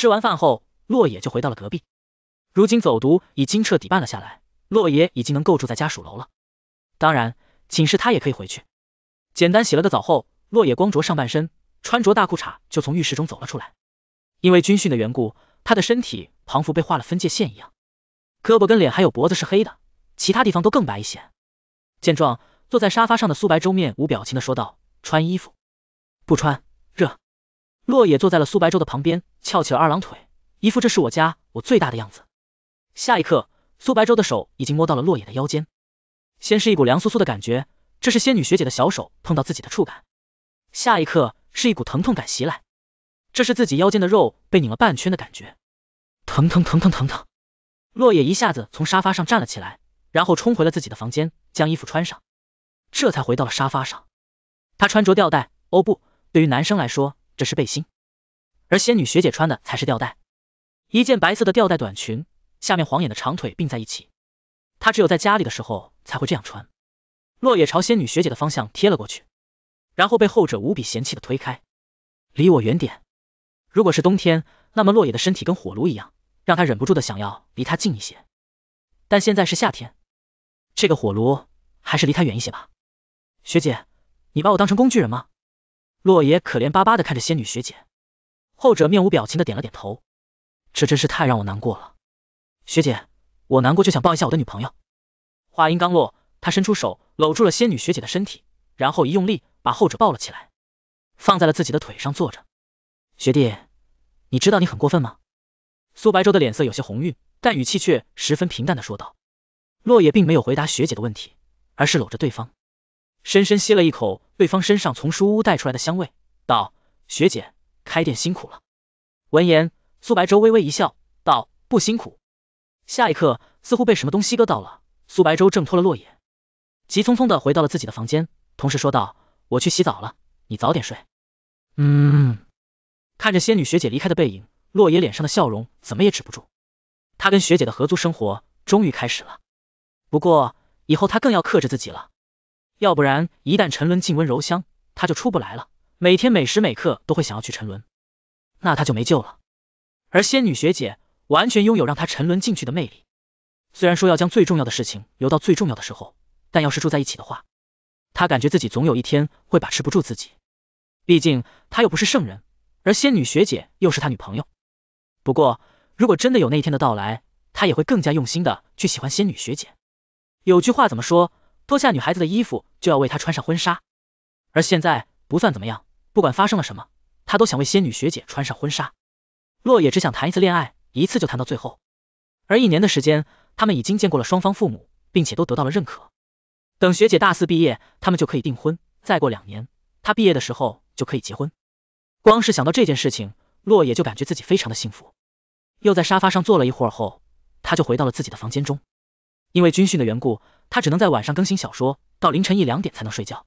吃完饭后，洛野就回到了隔壁。如今走读已经彻底办了下来，洛野已经能够住在家属楼了。当然，寝室他也可以回去。简单洗了个澡后，洛野光着上半身，穿着大裤衩就从浴室中走了出来。因为军训的缘故，他的身体仿佛被画了分界线一样，胳膊、跟脸还有脖子是黑的，其他地方都更白一些。见状，坐在沙发上的苏白周面无表情的说道：“穿衣服，不穿，热。”洛野坐在了苏白舟的旁边，翘起了二郎腿，一副这是我家我最大的样子。下一刻，苏白舟的手已经摸到了洛野的腰间，先是一股凉飕飕的感觉，这是仙女学姐的小手碰到自己的触感。下一刻，是一股疼痛感袭来，这是自己腰间的肉被拧了半圈的感觉，疼疼疼疼疼疼！洛野一下子从沙发上站了起来，然后冲回了自己的房间，将衣服穿上，这才回到了沙发上。他穿着吊带，哦不，对于男生来说。这是背心，而仙女学姐穿的才是吊带，一件白色的吊带短裙，下面晃眼的长腿并在一起。她只有在家里的时候才会这样穿。洛野朝仙女学姐的方向贴了过去，然后被后者无比嫌弃的推开，离我远点。如果是冬天，那么洛野的身体跟火炉一样，让他忍不住的想要离他近一些。但现在是夏天，这个火炉还是离他远一些吧。学姐，你把我当成工具人吗？洛爷可怜巴巴的看着仙女学姐，后者面无表情的点了点头，这真是太让我难过了。学姐，我难过就想抱一下我的女朋友。话音刚落，他伸出手搂住了仙女学姐的身体，然后一用力把后者抱了起来，放在了自己的腿上坐着。学弟，你知道你很过分吗？苏白舟的脸色有些红晕，但语气却十分平淡的说道。洛野并没有回答学姐的问题，而是搂着对方。深深吸了一口对方身上从书屋带出来的香味，道：“学姐，开店辛苦了。”闻言，苏白舟微微一笑，道：“不辛苦。”下一刻，似乎被什么东西割到了，苏白舟挣脱了落野，急匆匆的回到了自己的房间，同时说道：“我去洗澡了，你早点睡。”嗯。看着仙女学姐离开的背影，落野脸上的笑容怎么也止不住。他跟学姐的合租生活终于开始了，不过以后他更要克制自己了。要不然，一旦沉沦进温柔乡，他就出不来了。每天每时每刻都会想要去沉沦，那他就没救了。而仙女学姐完全拥有让他沉沦进去的魅力。虽然说要将最重要的事情留到最重要的时候，但要是住在一起的话，他感觉自己总有一天会把持不住自己。毕竟他又不是圣人，而仙女学姐又是他女朋友。不过，如果真的有那一天的到来，他也会更加用心的去喜欢仙女学姐。有句话怎么说？脱下女孩子的衣服，就要为她穿上婚纱。而现在不算怎么样，不管发生了什么，他都想为仙女学姐穿上婚纱。洛野只想谈一次恋爱，一次就谈到最后。而一年的时间，他们已经见过了双方父母，并且都得到了认可。等学姐大四毕业，他们就可以订婚，再过两年，她毕业的时候就可以结婚。光是想到这件事情，洛野就感觉自己非常的幸福。又在沙发上坐了一会儿后，他就回到了自己的房间中。因为军训的缘故，他只能在晚上更新小说，到凌晨一两点才能睡觉。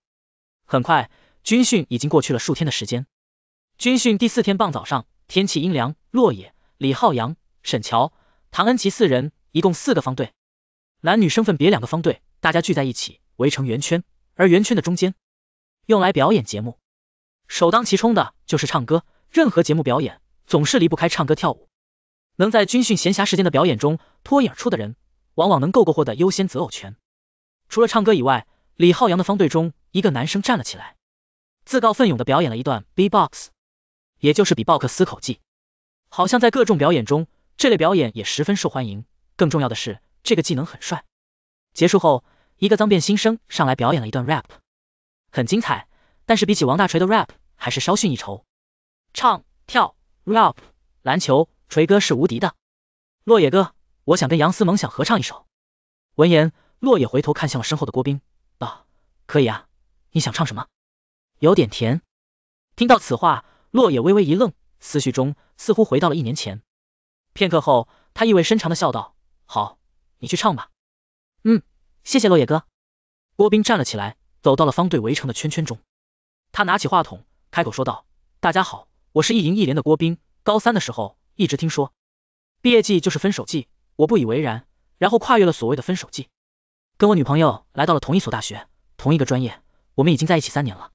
很快，军训已经过去了数天的时间。军训第四天傍早上，天气阴凉，落野、李浩洋、沈乔、唐恩琪四人，一共四个方队，男女生分别两个方队，大家聚在一起围成圆圈，而圆圈的中间用来表演节目。首当其冲的就是唱歌，任何节目表演总是离不开唱歌跳舞。能在军训闲暇时间的表演中脱颖而出的人。往往能够够获得优先择偶权。除了唱歌以外，李浩洋的方队中，一个男生站了起来，自告奋勇地表演了一段 B box，也就是比爆克斯口技。好像在各种表演中，这类表演也十分受欢迎。更重要的是，这个技能很帅。结束后，一个脏辫新生上来表演了一段 rap，很精彩，但是比起王大锤的 rap 还是稍逊一筹。唱、跳、rap、篮球，锤哥是无敌的。落叶哥。我想跟杨思萌想合唱一首。闻言，洛野回头看向了身后的郭斌，道：“可以啊，你想唱什么？有点甜。”听到此话，落野微微一愣，思绪中似乎回到了一年前。片刻后，他意味深长的笑道：“好，你去唱吧。”“嗯，谢谢落叶哥。”郭斌站了起来，走到了方队围成的圈圈中。他拿起话筒，开口说道：“大家好，我是一营一连的郭斌，高三的时候一直听说，毕业季就是分手季。”我不以为然，然后跨越了所谓的分手季，跟我女朋友来到了同一所大学，同一个专业，我们已经在一起三年了。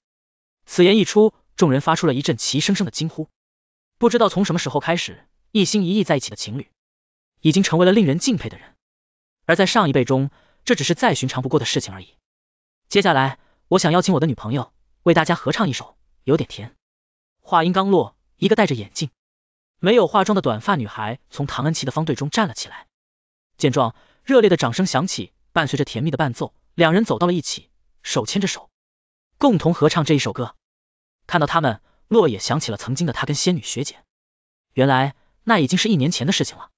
此言一出，众人发出了一阵齐声声的惊呼。不知道从什么时候开始，一心一意在一起的情侣，已经成为了令人敬佩的人。而在上一辈中，这只是再寻常不过的事情而已。接下来，我想邀请我的女朋友为大家合唱一首《有点甜》。话音刚落，一个戴着眼镜、没有化妆的短发女孩从唐恩琪的方队中站了起来。见状，热烈的掌声响起，伴随着甜蜜的伴奏，两人走到了一起，手牵着手，共同合唱这一首歌。看到他们，洛野想起了曾经的他跟仙女学姐，原来那已经是一年前的事情了。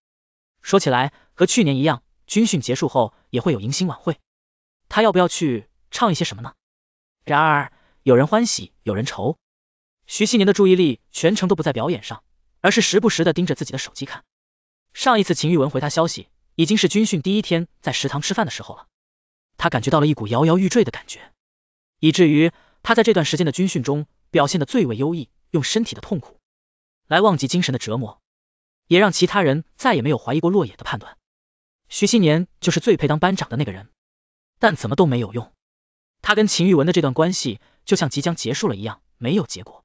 说起来，和去年一样，军训结束后也会有迎新晚会，他要不要去唱一些什么呢？然而，有人欢喜，有人愁。徐熙年的注意力全程都不在表演上，而是时不时的盯着自己的手机看。上一次秦玉文回他消息。已经是军训第一天，在食堂吃饭的时候了，他感觉到了一股摇摇欲坠的感觉，以至于他在这段时间的军训中表现的最为优异，用身体的痛苦来忘记精神的折磨，也让其他人再也没有怀疑过洛野的判断。徐新年就是最配当班长的那个人，但怎么都没有用。他跟秦玉文的这段关系就像即将结束了一样，没有结果。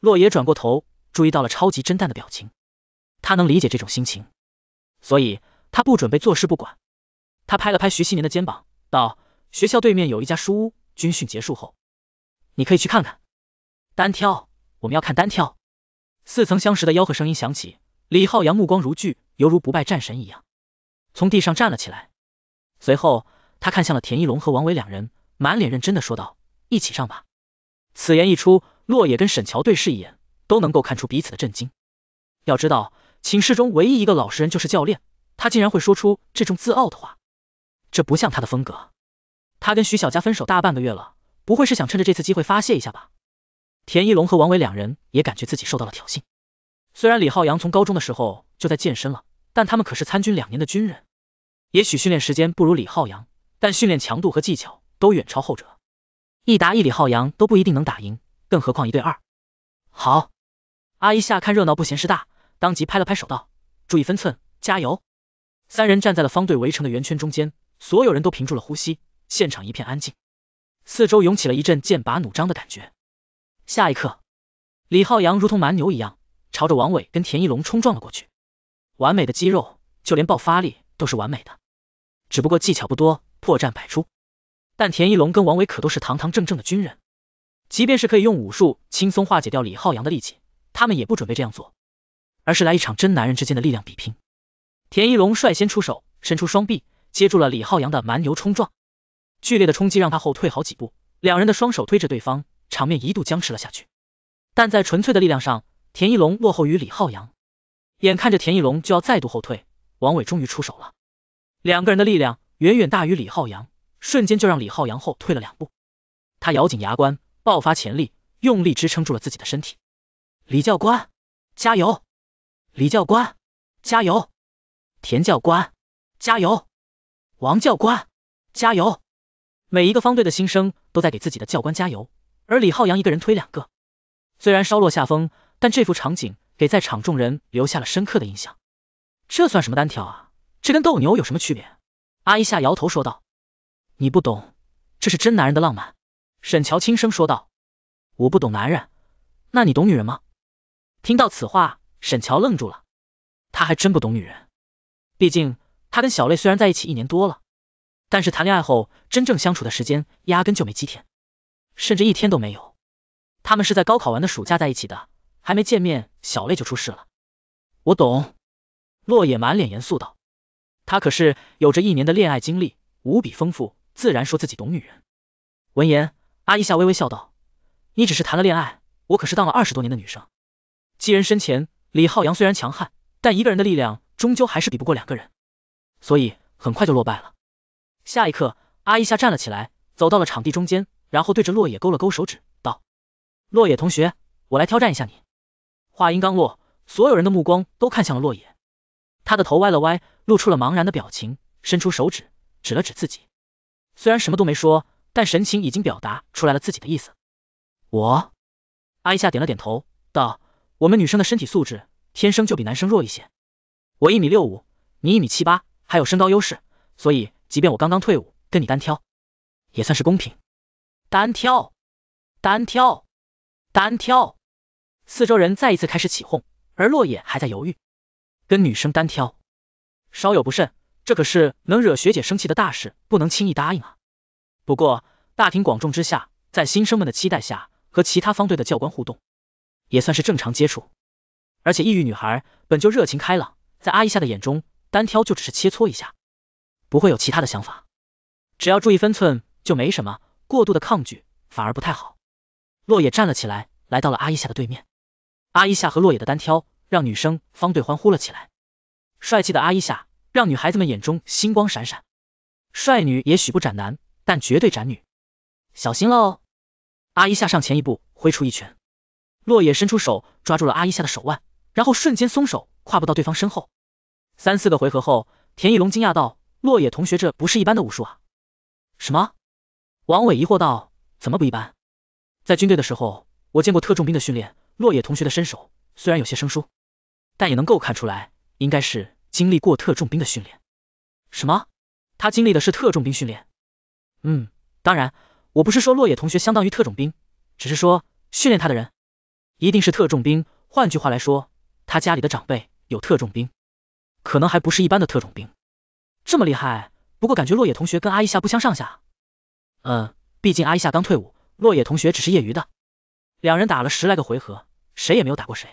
洛野转过头，注意到了超级侦探的表情，他能理解这种心情，所以。他不准备坐视不管，他拍了拍徐希年的肩膀，道：“学校对面有一家书屋，军训结束后，你可以去看看。”单挑，我们要看单挑。似曾相识的吆喝声音响起，李浩洋目光如炬，犹如不败战神一样，从地上站了起来。随后，他看向了田一龙和王伟两人，满脸认真的说道：“一起上吧。”此言一出，洛野跟沈乔对视一眼，都能够看出彼此的震惊。要知道，寝室中唯一一个老实人就是教练。他竟然会说出这种自傲的话，这不像他的风格。他跟徐小佳分手大半个月了，不会是想趁着这次机会发泄一下吧？田一龙和王伟两人也感觉自己受到了挑衅。虽然李浩洋从高中的时候就在健身了，但他们可是参军两年的军人，也许训练时间不如李浩洋，但训练强度和技巧都远超后者。一打一李浩洋都不一定能打赢，更何况一对二？好，阿一下看热闹不嫌事大，当即拍了拍手道：“注意分寸，加油！”三人站在了方队围成的圆圈中间，所有人都屏住了呼吸，现场一片安静，四周涌起了一阵剑拔弩张的感觉。下一刻，李浩洋如同蛮牛一样，朝着王伟跟田一龙冲撞了过去，完美的肌肉，就连爆发力都是完美的，只不过技巧不多，破绽百出。但田一龙跟王伟可都是堂堂正正的军人，即便是可以用武术轻松化解掉李浩洋的力气，他们也不准备这样做，而是来一场真男人之间的力量比拼。田一龙率先出手，伸出双臂接住了李浩洋的蛮牛冲撞，剧烈的冲击让他后退好几步。两人的双手推着对方，场面一度僵持了下去。但在纯粹的力量上，田一龙落后于李浩洋。眼看着田一龙就要再度后退，王伟终于出手了。两个人的力量远远大于李浩洋，瞬间就让李浩洋后退了两步。他咬紧牙关，爆发潜力，用力支撑住了自己的身体。李教官，加油！李教官，加油！田教官加油，王教官加油，每一个方队的新生都在给自己的教官加油。而李浩洋一个人推两个，虽然稍落下风，但这幅场景给在场众人留下了深刻的印象。这算什么单挑啊？这跟斗牛有什么区别？阿一下摇头说道，你不懂，这是真男人的浪漫。沈乔轻声说道，我不懂男人，那你懂女人吗？听到此话，沈乔愣住了，他还真不懂女人。毕竟，他跟小磊虽然在一起一年多了，但是谈恋爱后真正相处的时间压根就没几天，甚至一天都没有。他们是在高考完的暑假在一起的，还没见面，小磊就出事了。我懂，洛野满脸严肃道，他可是有着一年的恋爱经历，无比丰富，自然说自己懂女人。闻言，阿姨夏微微笑道，你只是谈了恋爱，我可是当了二十多年的女生。既人身前，李浩洋虽然强悍，但一个人的力量。终究还是比不过两个人，所以很快就落败了。下一刻，阿一下站了起来，走到了场地中间，然后对着洛野勾了勾手指，道：“洛野同学，我来挑战一下你。”话音刚落，所有人的目光都看向了洛野，他的头歪了歪，露出了茫然的表情，伸出手指指了指自己，虽然什么都没说，但神情已经表达出来了自己的意思。我，阿一下点了点头，道：“我们女生的身体素质天生就比男生弱一些。”我一米六五，你一米七八，还有身高优势，所以即便我刚刚退伍，跟你单挑，也算是公平。单挑，单挑，单挑。四周人再一次开始起哄，而落叶还在犹豫，跟女生单挑，稍有不慎，这可是能惹学姐生气的大事，不能轻易答应啊。不过大庭广众之下，在新生们的期待下和其他方队的教官互动，也算是正常接触，而且异域女孩本就热情开朗。在阿伊夏的眼中，单挑就只是切磋一下，不会有其他的想法。只要注意分寸，就没什么过度的抗拒，反而不太好。洛野站了起来，来到了阿伊夏的对面。阿伊夏和洛野的单挑，让女生方队欢呼了起来。帅气的阿伊夏，让女孩子们眼中星光闪闪。帅女也许不斩男，但绝对斩女。小心喽！阿伊夏上前一步，挥出一拳。洛野伸出手，抓住了阿伊夏的手腕，然后瞬间松手。跨不到对方身后，三四个回合后，田一龙惊讶道：“落野同学，这不是一般的武术啊！”什么？王伟疑惑道：“怎么不一般？在军队的时候，我见过特种兵的训练。落野同学的身手虽然有些生疏，但也能够看出来，应该是经历过特种兵的训练。”什么？他经历的是特种兵训练？嗯，当然，我不是说落野同学相当于特种兵，只是说训练他的人一定是特种兵。换句话来说，他家里的长辈。有特种兵，可能还不是一般的特种兵，这么厉害。不过感觉落野同学跟阿伊夏不相上下，嗯，毕竟阿伊夏刚退伍，落野同学只是业余的。两人打了十来个回合，谁也没有打过谁。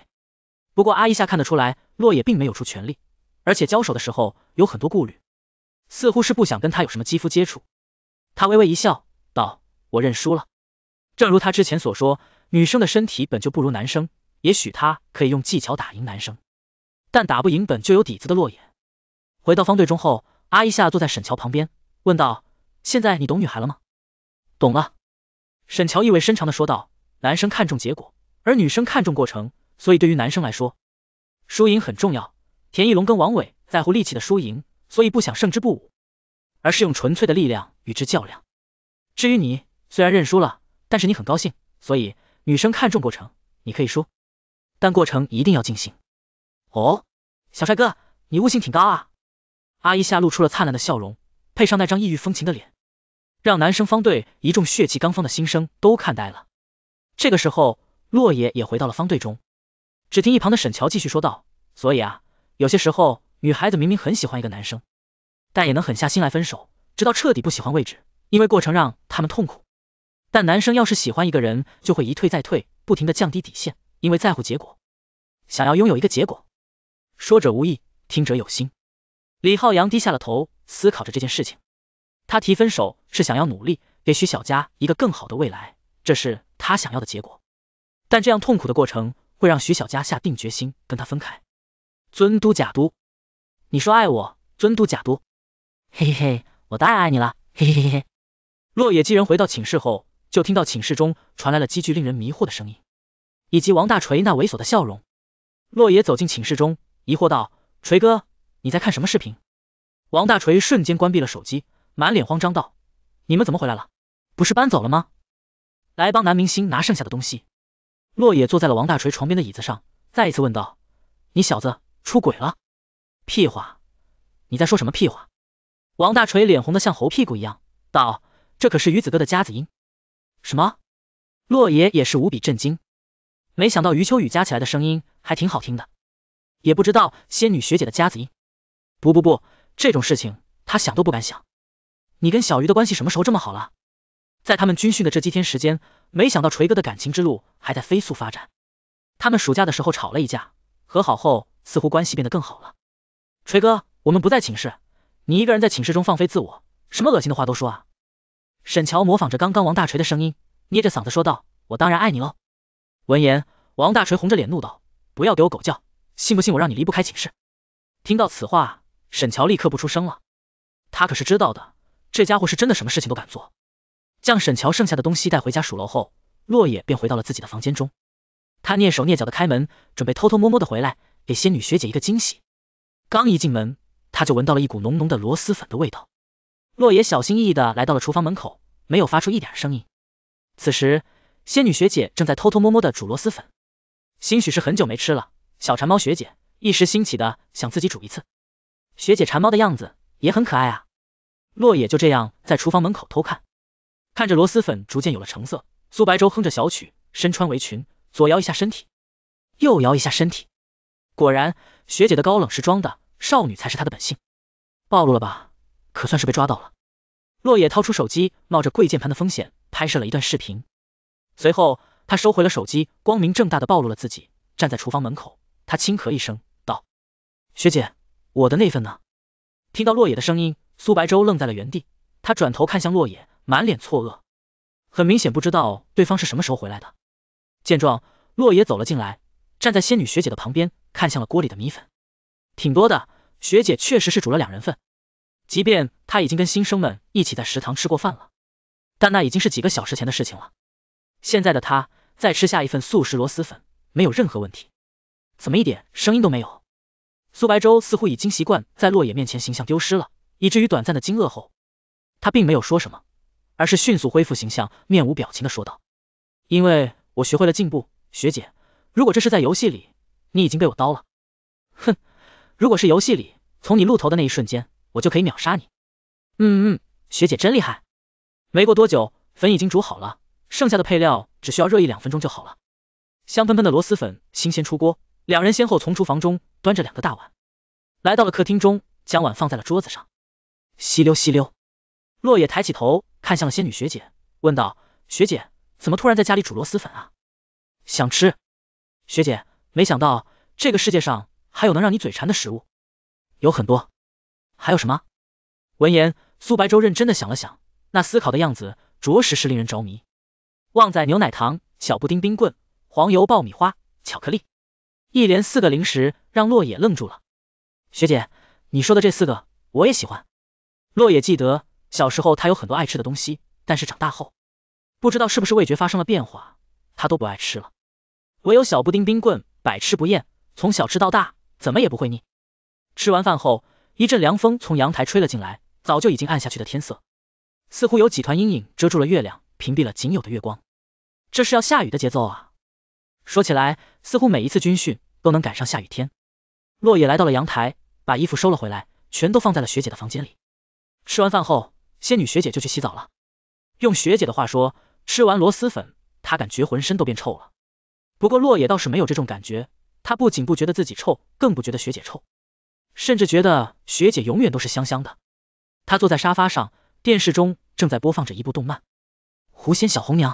不过阿伊夏看得出来，落野并没有出全力，而且交手的时候有很多顾虑，似乎是不想跟他有什么肌肤接触。他微微一笑，道：“我认输了。”正如他之前所说，女生的身体本就不如男生，也许他可以用技巧打赢男生。但打不赢本就有底子的洛野。回到方队中后，阿一夏坐在沈桥旁边，问道：“现在你懂女孩了吗？”“懂了。”沈桥意味深长的说道：“男生看重结果，而女生看重过程，所以对于男生来说，输赢很重要。田一龙跟王伟在乎力气的输赢，所以不想胜之不武，而是用纯粹的力量与之较量。至于你，虽然认输了，但是你很高兴，所以女生看重过程，你可以输，但过程一定要尽兴。”哦，小帅哥，你悟性挺高啊！阿伊夏露出了灿烂的笑容，配上那张异域风情的脸，让男生方队一众血气刚方的新生都看呆了。这个时候，洛野也回到了方队中，只听一旁的沈乔继续说道：“所以啊，有些时候，女孩子明明很喜欢一个男生，但也能狠下心来分手，直到彻底不喜欢为止，因为过程让他们痛苦。但男生要是喜欢一个人，就会一退再退，不停的降低底线，因为在乎结果，想要拥有一个结果。”说者无意，听者有心。李浩洋低下了头，思考着这件事情。他提分手是想要努力给徐小佳一个更好的未来，这是他想要的结果。但这样痛苦的过程会让徐小佳下定决心跟他分开。尊都假都，你说爱我？尊都假都，嘿嘿嘿，我当然爱你了，嘿嘿嘿嘿。落野既人回到寝室后，就听到寝室中传来了几句令人迷惑的声音，以及王大锤那猥琐的笑容。落野走进寝室中。疑惑道：“锤哥，你在看什么视频？”王大锤瞬间关闭了手机，满脸慌张道：“你们怎么回来了？不是搬走了吗？来帮男明星拿剩下的东西。”洛野坐在了王大锤床边的椅子上，再一次问道：“你小子出轨了？屁话！你在说什么屁话？”王大锤脸红的像猴屁股一样，道：“这可是鱼子哥的夹子音。”什么？洛野也是无比震惊，没想到余秋雨夹起来的声音还挺好听的。也不知道仙女学姐的夹子音，不不不，这种事情她想都不敢想。你跟小鱼的关系什么时候这么好了？在他们军训的这几天时间，没想到锤哥的感情之路还在飞速发展。他们暑假的时候吵了一架，和好后似乎关系变得更好了。锤哥，我们不在寝室，你一个人在寝室中放飞自我，什么恶心的话都说啊！沈乔模仿着刚刚王大锤的声音，捏着嗓子说道：“我当然爱你喽！”闻言，王大锤红着脸怒道：“不要给我狗叫！”信不信我让你离不开寝室？听到此话，沈乔立刻不出声了。他可是知道的，这家伙是真的什么事情都敢做。将沈乔剩下的东西带回家属楼后，洛野便回到了自己的房间中。他蹑手蹑脚的开门，准备偷偷摸摸的回来，给仙女学姐一个惊喜。刚一进门，他就闻到了一股浓浓的螺蛳粉的味道。洛野小心翼翼的来到了厨房门口，没有发出一点声音。此时，仙女学姐正在偷偷摸摸的煮螺蛳粉，兴许是很久没吃了。小馋猫学姐一时兴起的想自己煮一次，学姐馋猫的样子也很可爱啊。洛野就这样在厨房门口偷看，看着螺蛳粉逐渐有了成色，苏白粥哼着小曲，身穿围裙，左摇一下身体，右摇一下身体。果然，学姐的高冷是装的，少女才是她的本性。暴露了吧，可算是被抓到了。洛野掏出手机，冒着跪键盘的风险拍摄了一段视频，随后他收回了手机，光明正大的暴露了自己，站在厨房门口。他轻咳一声，道：“学姐，我的那份呢？”听到洛野的声音，苏白舟愣在了原地，他转头看向洛野，满脸错愕，很明显不知道对方是什么时候回来的。见状，洛野走了进来，站在仙女学姐的旁边，看向了锅里的米粉，挺多的，学姐确实是煮了两人份。即便她已经跟新生们一起在食堂吃过饭了，但那已经是几个小时前的事情了。现在的她再吃下一份素食螺蛳粉，没有任何问题。怎么一点声音都没有？苏白舟似乎已经习惯在洛野面前形象丢失了，以至于短暂的惊愕后，他并没有说什么，而是迅速恢复形象，面无表情的说道：“因为我学会了进步，学姐，如果这是在游戏里，你已经被我刀了。哼，如果是游戏里，从你露头的那一瞬间，我就可以秒杀你。嗯嗯，学姐真厉害。”没过多久，粉已经煮好了，剩下的配料只需要热一两分钟就好了，香喷喷的螺蛳粉新鲜出锅。两人先后从厨房中端着两个大碗，来到了客厅中，将碗放在了桌子上。吸溜吸溜，洛野抬起头看向了仙女学姐，问道：“学姐，怎么突然在家里煮螺蛳粉啊？”“想吃。”“学姐，没想到这个世界上还有能让你嘴馋的食物，有很多。”“还有什么？”闻言，苏白粥认真的想了想，那思考的样子，着实是令人着迷。旺仔牛奶糖、小布丁冰棍、黄油爆米花、巧克力。一连四个零食，让洛野愣住了。学姐，你说的这四个，我也喜欢。洛野记得小时候他有很多爱吃的东西，但是长大后，不知道是不是味觉发生了变化，他都不爱吃了。唯有小布丁冰棍，百吃不厌，从小吃到大，怎么也不会腻。吃完饭后，一阵凉风从阳台吹了进来，早就已经暗下去的天色，似乎有几团阴影遮住了月亮，屏蔽了仅有的月光。这是要下雨的节奏啊！说起来，似乎每一次军训都能赶上下雨天。洛野来到了阳台，把衣服收了回来，全都放在了学姐的房间里。吃完饭后，仙女学姐就去洗澡了。用学姐的话说，吃完螺蛳粉，她感觉浑身都变臭了。不过洛野倒是没有这种感觉，他不仅不觉得自己臭，更不觉得学姐臭，甚至觉得学姐永远都是香香的。他坐在沙发上，电视中正在播放着一部动漫《狐仙小红娘》，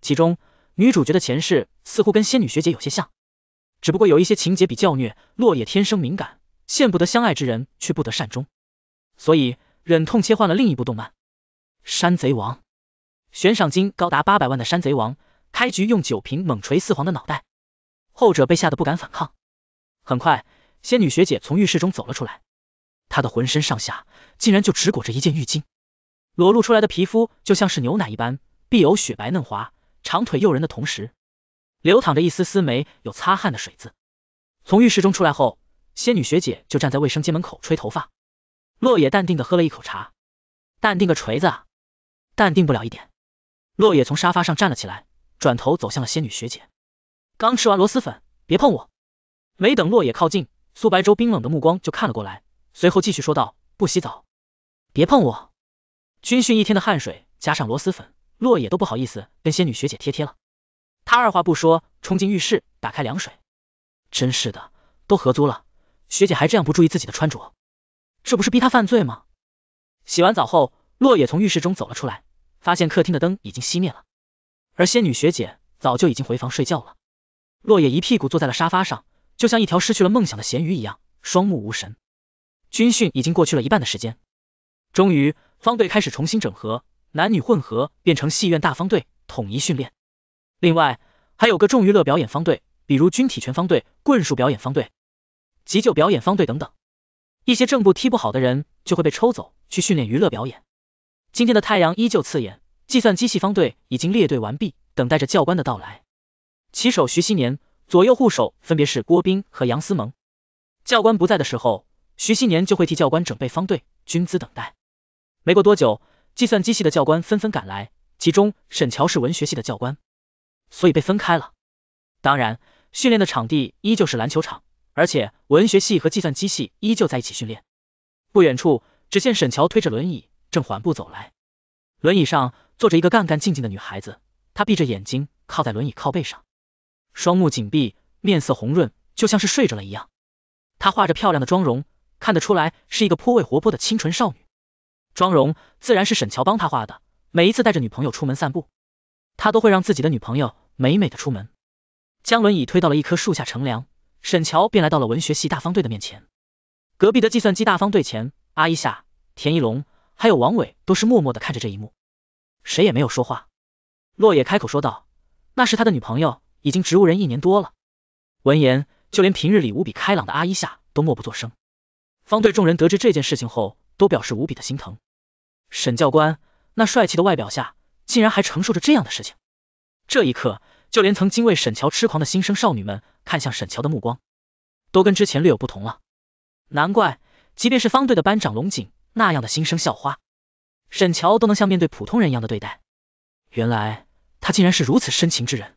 其中。女主角的前世似乎跟仙女学姐有些像，只不过有一些情节比较虐。落叶天生敏感，见不得相爱之人却不得善终，所以忍痛切换了另一部动漫《山贼王》，悬赏金高达八百万的山贼王，开局用酒瓶猛锤四皇的脑袋，后者被吓得不敢反抗。很快，仙女学姐从浴室中走了出来，她的浑身上下竟然就只裹着一件浴巾，裸露出来的皮肤就像是牛奶一般，碧藕雪白嫩滑。长腿诱人的同时，流淌着一丝丝没有擦汗的水渍。从浴室中出来后，仙女学姐就站在卫生间门口吹头发。洛野淡定的喝了一口茶，淡定个锤子，啊！淡定不了一点。洛野从沙发上站了起来，转头走向了仙女学姐。刚吃完螺蛳粉，别碰我。没等洛野靠近，苏白舟冰冷的目光就看了过来，随后继续说道：不洗澡，别碰我。军训一天的汗水加上螺蛳粉。洛野都不好意思跟仙女学姐贴贴了，他二话不说冲进浴室打开凉水，真是的，都合租了，学姐还这样不注意自己的穿着，这不是逼她犯罪吗？洗完澡后，洛野从浴室中走了出来，发现客厅的灯已经熄灭了，而仙女学姐早就已经回房睡觉了。洛野一屁股坐在了沙发上，就像一条失去了梦想的咸鱼一样，双目无神。军训已经过去了一半的时间，终于方队开始重新整合。男女混合变成戏院大方队，统一训练。另外还有个重娱乐表演方队，比如军体拳方队、棍术表演方队、急救表演方队等等。一些正步踢不好的人就会被抽走去训练娱乐表演。今天的太阳依旧刺眼，计算机系方队已经列队完毕，等待着教官的到来。旗手徐熙年，左右护手分别是郭斌和杨思萌。教官不在的时候，徐熙年就会替教官准备方队军姿等待。没过多久。计算机系的教官纷纷赶来，其中沈乔是文学系的教官，所以被分开了。当然，训练的场地依旧是篮球场，而且文学系和计算机系依旧在一起训练。不远处，只见沈乔推着轮椅，正缓步走来。轮椅上坐着一个干干净净的女孩子，她闭着眼睛，靠在轮椅靠背上，双目紧闭，面色红润，就像是睡着了一样。她画着漂亮的妆容，看得出来是一个颇为活泼的清纯少女。妆容自然是沈桥帮他画的，每一次带着女朋友出门散步，他都会让自己的女朋友美美的出门。将轮椅推到了一棵树下乘凉，沈桥便来到了文学系大方队的面前，隔壁的计算机大方队前，阿伊夏、田一龙还有王伟都是默默的看着这一幕，谁也没有说话。洛野开口说道：“那是他的女朋友，已经植物人一年多了。”闻言，就连平日里无比开朗的阿伊夏都默不作声。方队众人得知这件事情后。都表示无比的心疼。沈教官那帅气的外表下，竟然还承受着这样的事情。这一刻，就连曾经为沈乔痴狂的新生少女们，看向沈乔的目光，都跟之前略有不同了。难怪，即便是方队的班长龙井那样的新生校花，沈乔都能像面对普通人一样的对待。原来他竟然是如此深情之人。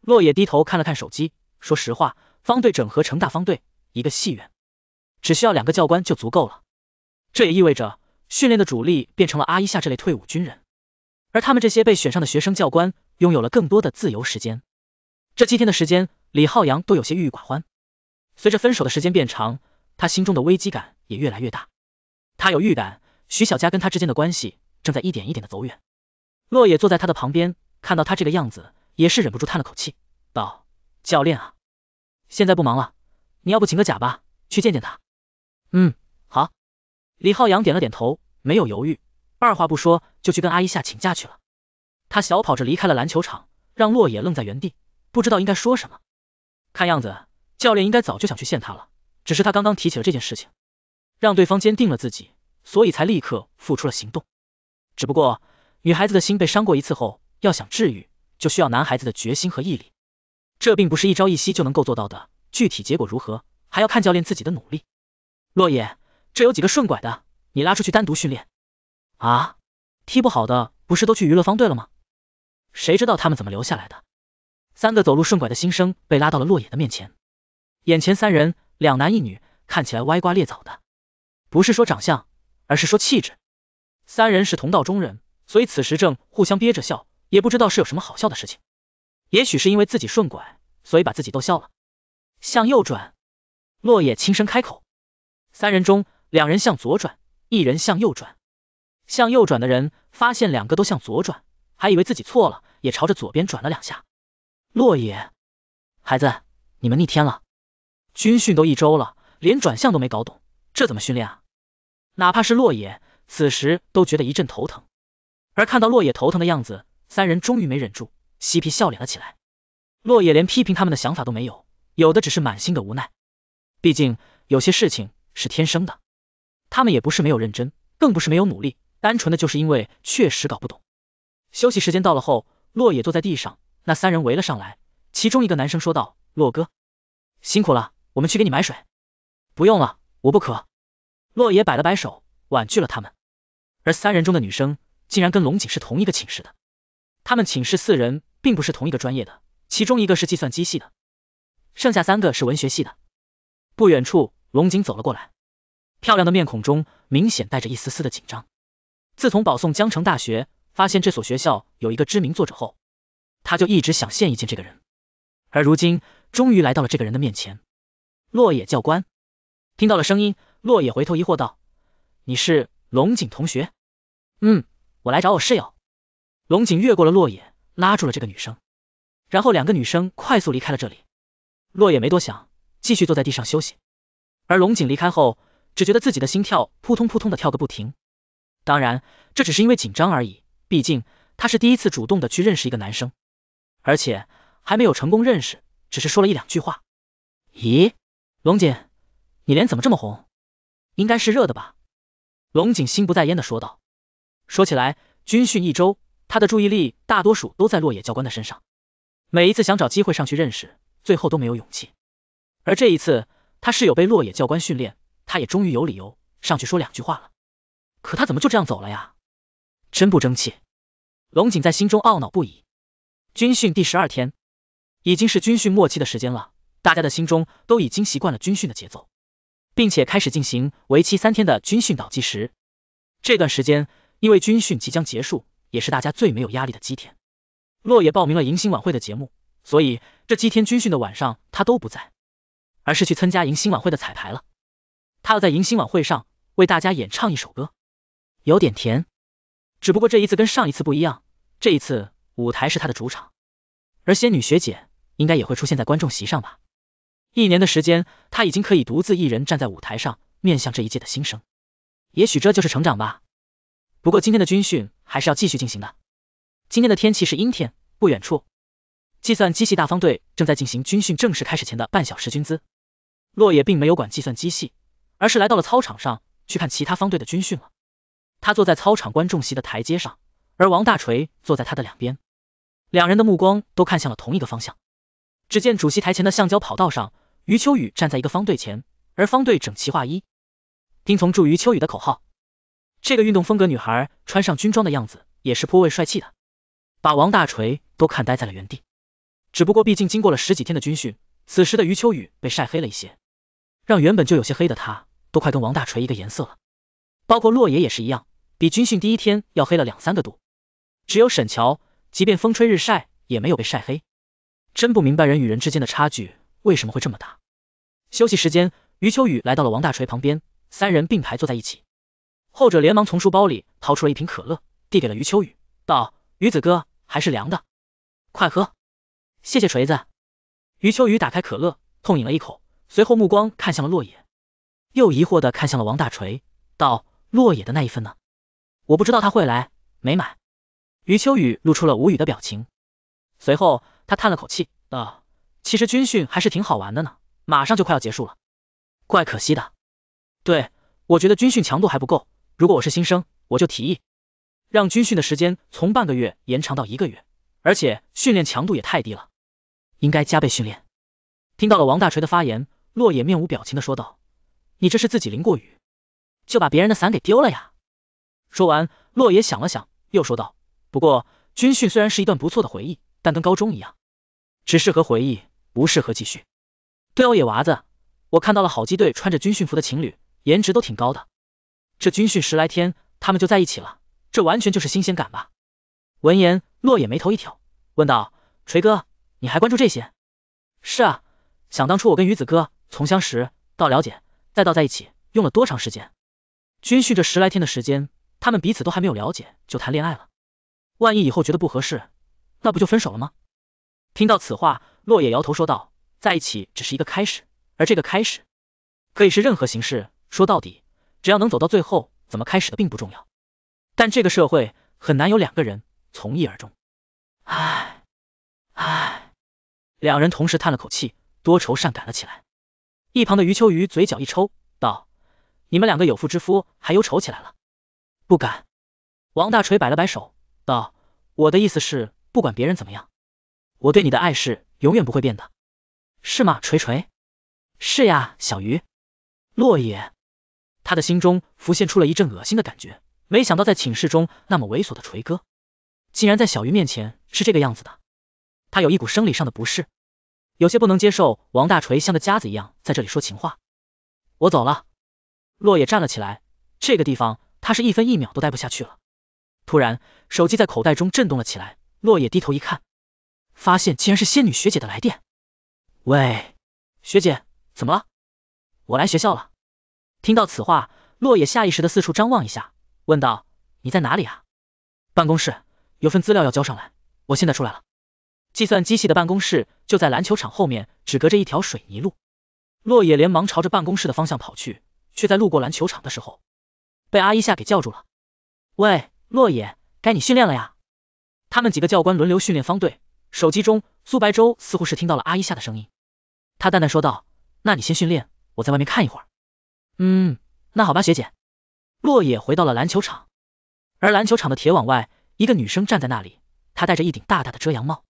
落野低头看了看手机，说实话，方队整合成大方队一个戏院，只需要两个教官就足够了。这也意味着训练的主力变成了阿伊夏这类退伍军人，而他们这些被选上的学生教官拥有了更多的自由时间。这七天的时间，李浩洋都有些郁郁寡欢。随着分手的时间变长，他心中的危机感也越来越大。他有预感，徐小佳跟他之间的关系正在一点一点的走远。洛野坐在他的旁边，看到他这个样子，也是忍不住叹了口气，道：“教练，啊，现在不忙了，你要不请个假吧，去见见他？”“嗯，好。”李浩洋点了点头，没有犹豫，二话不说就去跟阿姨下请假去了。他小跑着离开了篮球场，让洛野愣在原地，不知道应该说什么。看样子，教练应该早就想去见他了，只是他刚刚提起了这件事情，让对方坚定了自己，所以才立刻付出了行动。只不过，女孩子的心被伤过一次后，要想治愈，就需要男孩子的决心和毅力，这并不是一朝一夕就能够做到的。具体结果如何，还要看教练自己的努力。洛野。这有几个顺拐的，你拉出去单独训练。啊，踢不好的不是都去娱乐方队了吗？谁知道他们怎么留下来的？三个走路顺拐的新生被拉到了落野的面前。眼前三人，两男一女，看起来歪瓜裂枣的，不是说长相，而是说气质。三人是同道中人，所以此时正互相憋着笑，也不知道是有什么好笑的事情。也许是因为自己顺拐，所以把自己逗笑了。向右转，落野轻声开口。三人中。两人向左转，一人向右转。向右转的人发现两个都向左转，还以为自己错了，也朝着左边转了两下。洛野，孩子，你们逆天了！军训都一周了，连转向都没搞懂，这怎么训练啊？哪怕是洛野，此时都觉得一阵头疼。而看到洛野头疼的样子，三人终于没忍住，嬉皮笑脸了起来。洛野连批评他们的想法都没有，有的只是满心的无奈。毕竟有些事情是天生的。他们也不是没有认真，更不是没有努力，单纯的就是因为确实搞不懂。休息时间到了后，洛野坐在地上，那三人围了上来，其中一个男生说道：“洛哥，辛苦了，我们去给你买水。”“不用了，我不渴。”洛野摆了摆手，婉拒了他们。而三人中的女生竟然跟龙井是同一个寝室的，他们寝室四人并不是同一个专业的，其中一个是计算机系的，剩下三个是文学系的。不远处，龙井走了过来。漂亮的面孔中明显带着一丝丝的紧张。自从保送江城大学，发现这所学校有一个知名作者后，他就一直想见一见这个人，而如今终于来到了这个人的面前。落野教官听到了声音，落野回头疑惑道：“你是龙井同学？”“嗯，我来找我室友。”龙井越过了落野，拉住了这个女生，然后两个女生快速离开了这里。落野没多想，继续坐在地上休息。而龙井离开后。只觉得自己的心跳扑通扑通的跳个不停，当然，这只是因为紧张而已。毕竟他是第一次主动的去认识一个男生，而且还没有成功认识，只是说了一两句话。咦，龙井，你脸怎么这么红？应该是热的吧？龙井心不在焉的说道。说起来，军训一周，他的注意力大多数都在落野教官的身上。每一次想找机会上去认识，最后都没有勇气。而这一次，他室友被落野教官训练。他也终于有理由上去说两句话了，可他怎么就这样走了呀？真不争气！龙井在心中懊恼不已。军训第十二天，已经是军训末期的时间了，大家的心中都已经习惯了军训的节奏，并且开始进行为期三天的军训倒计时。这段时间因为军训即将结束，也是大家最没有压力的几天。洛野报名了迎新晚会的节目，所以这几天军训的晚上他都不在，而是去参加迎新晚会的彩排了。他要在迎新晚会上为大家演唱一首歌，有点甜。只不过这一次跟上一次不一样，这一次舞台是他的主场，而仙女学姐应该也会出现在观众席上吧。一年的时间，他已经可以独自一人站在舞台上，面向这一届的新生，也许这就是成长吧。不过今天的军训还是要继续进行的。今天的天气是阴天，不远处，计算机系大方队正在进行军训正式开始前的半小时军姿。洛野并没有管计算机系。而是来到了操场上去看其他方队的军训了。他坐在操场观众席的台阶上，而王大锤坐在他的两边，两人的目光都看向了同一个方向。只见主席台前的橡胶跑道上，余秋雨站在一个方队前，而方队整齐划一，听从住余秋雨的口号。这个运动风格女孩穿上军装的样子也是颇为帅气的，把王大锤都看呆在了原地。只不过毕竟经过了十几天的军训，此时的余秋雨被晒黑了一些。让原本就有些黑的他，都快跟王大锤一个颜色了。包括洛野也是一样，比军训第一天要黑了两三个度。只有沈桥，即便风吹日晒，也没有被晒黑。真不明白人与人之间的差距为什么会这么大。休息时间，余秋雨来到了王大锤旁边，三人并排坐在一起。后者连忙从书包里掏出了一瓶可乐，递给了余秋雨，道：“鱼子哥，还是凉的，快喝。”“谢谢锤子。”余秋雨打开可乐，痛饮了一口。随后目光看向了洛野，又疑惑的看向了王大锤，道：“洛野的那一份呢？我不知道他会来，没买。”余秋雨露出了无语的表情，随后他叹了口气，道：“其实军训还是挺好玩的呢，马上就快要结束了，怪可惜的。”对，我觉得军训强度还不够，如果我是新生，我就提议让军训的时间从半个月延长到一个月，而且训练强度也太低了，应该加倍训练。听到了王大锤的发言，洛野面无表情的说道：“你这是自己淋过雨，就把别人的伞给丢了呀。”说完，洛野想了想，又说道：“不过军训虽然是一段不错的回忆，但跟高中一样，只适合回忆，不适合继续。”对哦，野娃子，我看到了好基队穿着军训服的情侣，颜值都挺高的。这军训十来天，他们就在一起了，这完全就是新鲜感吧？闻言，洛野眉头一挑，问道：“锤哥，你还关注这些？”是啊。想当初我跟鱼子哥从相识到了解，再到在一起，用了多长时间？军训这十来天的时间，他们彼此都还没有了解就谈恋爱了。万一以后觉得不合适，那不就分手了吗？听到此话，洛野摇头说道：“在一起只是一个开始，而这个开始可以是任何形式。说到底，只要能走到最后，怎么开始的并不重要。但这个社会很难有两个人从一而终。”唉，唉，两人同时叹了口气。多愁善感了起来，一旁的余秋雨嘴角一抽，道：“你们两个有妇之夫还忧愁起来了，不敢。”王大锤摆了摆手，道：“我的意思是，不管别人怎么样，我对你的爱是永远不会变的，是吗？锤锤。”“是呀，小鱼。”“洛野。”他的心中浮现出了一阵恶心的感觉，没想到在寝室中那么猥琐的锤哥，竟然在小鱼面前是这个样子的，他有一股生理上的不适。有些不能接受，王大锤像个夹子一样在这里说情话。我走了，落叶站了起来，这个地方他是一分一秒都待不下去了。突然，手机在口袋中震动了起来，落叶低头一看，发现竟然是仙女学姐的来电。喂，学姐，怎么了？我来学校了。听到此话，落叶下意识的四处张望一下，问道，你在哪里啊？办公室，有份资料要交上来，我现在出来了。计算机系的办公室就在篮球场后面，只隔着一条水泥路。洛野连忙朝着办公室的方向跑去，却在路过篮球场的时候，被阿伊夏给叫住了。喂，洛野，该你训练了呀。他们几个教官轮流训练方队。手机中，苏白舟似乎是听到了阿伊夏的声音，他淡淡说道：“那你先训练，我在外面看一会儿。”嗯，那好吧，学姐。洛野回到了篮球场，而篮球场的铁网外，一个女生站在那里，她戴着一顶大大的遮阳帽。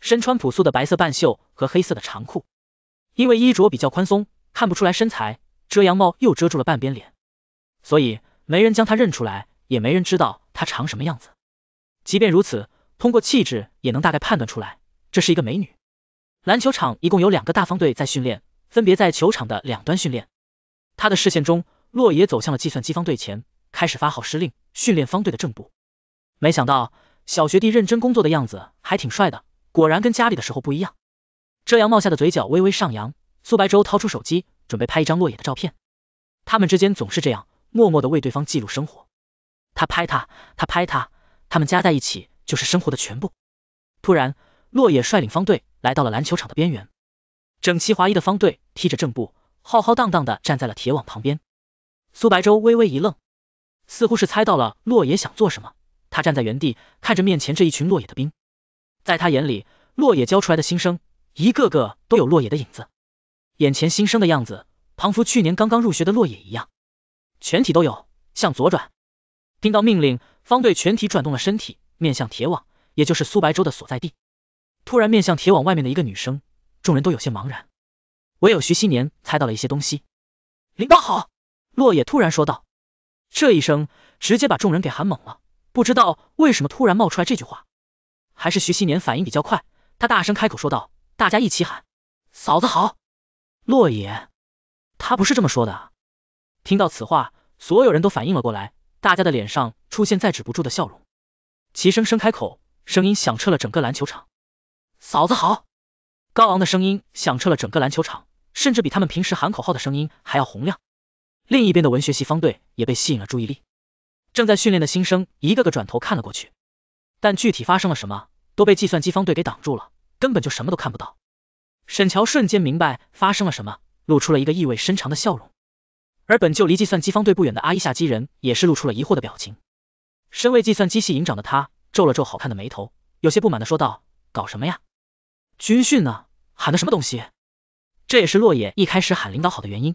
身穿朴素的白色半袖和黑色的长裤，因为衣着比较宽松，看不出来身材，遮阳帽又遮住了半边脸，所以没人将他认出来，也没人知道他长什么样子。即便如此，通过气质也能大概判断出来，这是一个美女。篮球场一共有两个大方队在训练，分别在球场的两端训练。他的视线中，洛野走向了计算机方队前，开始发号施令，训练方队的正步。没想到小学弟认真工作的样子还挺帅的。果然跟家里的时候不一样，遮阳帽下的嘴角微微上扬，苏白舟掏出手机，准备拍一张洛野的照片。他们之间总是这样，默默的为对方记录生活。他拍他，他拍他，他们加在一起就是生活的全部。突然，洛野率领方队来到了篮球场的边缘，整齐划一的方队踢着正步，浩浩荡荡的站在了铁网旁边。苏白舟微微一愣，似乎是猜到了洛野想做什么，他站在原地，看着面前这一群洛野的兵。在他眼里，落野教出来的新生，一个个都有落野的影子。眼前新生的样子，仿佛去年刚刚入学的落野一样。全体都有，向左转。听到命令，方队全体转动了身体，面向铁网，也就是苏白舟的所在地。突然面向铁网外面的一个女生，众人都有些茫然，唯有徐熙年猜到了一些东西。领导好，落野突然说道，这一声直接把众人给喊懵了，不知道为什么突然冒出来这句话。还是徐熙年反应比较快，他大声开口说道：“大家一起喊，嫂子好。”洛野，他不是这么说的。听到此话，所有人都反应了过来，大家的脸上出现再止不住的笑容，齐声声开口，声音响彻了整个篮球场：“嫂子好！”高昂的声音响彻了整个篮球场，甚至比他们平时喊口号的声音还要洪亮。另一边的文学系方队也被吸引了注意力，正在训练的新生一个个转头看了过去。但具体发生了什么，都被计算机方队给挡住了，根本就什么都看不到。沈乔瞬间明白发生了什么，露出了一个意味深长的笑容。而本就离计算机方队不远的阿伊夏基人也是露出了疑惑的表情。身为计算机系营长的他皱了皱好看的眉头，有些不满的说道：“搞什么呀？军训呢？喊的什么东西？”这也是洛野一开始喊领导好的原因。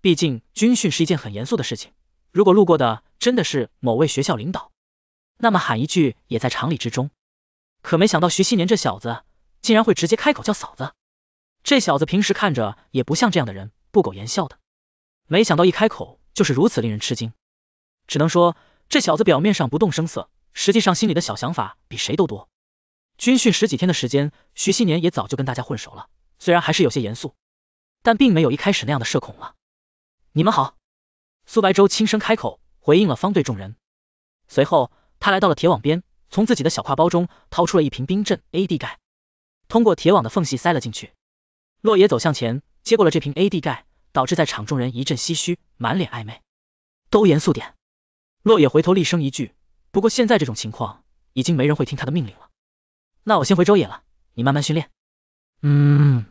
毕竟军训是一件很严肃的事情，如果路过的真的是某位学校领导。那么喊一句也在常理之中，可没想到徐熙年这小子竟然会直接开口叫嫂子。这小子平时看着也不像这样的人，不苟言笑的，没想到一开口就是如此令人吃惊。只能说这小子表面上不动声色，实际上心里的小想法比谁都多。军训十几天的时间，徐熙年也早就跟大家混熟了，虽然还是有些严肃，但并没有一开始那样的社恐了。你们好，苏白舟轻声开口回应了方队众人，随后。他来到了铁网边，从自己的小挎包中掏出了一瓶冰镇 A D 钙，通过铁网的缝隙塞了进去。洛野走向前，接过了这瓶 A D 钙，导致在场众人一阵唏嘘，满脸暧昧。都严肃点！洛野回头厉声一句，不过现在这种情况，已经没人会听他的命令了。那我先回周野了，你慢慢训练。嗯。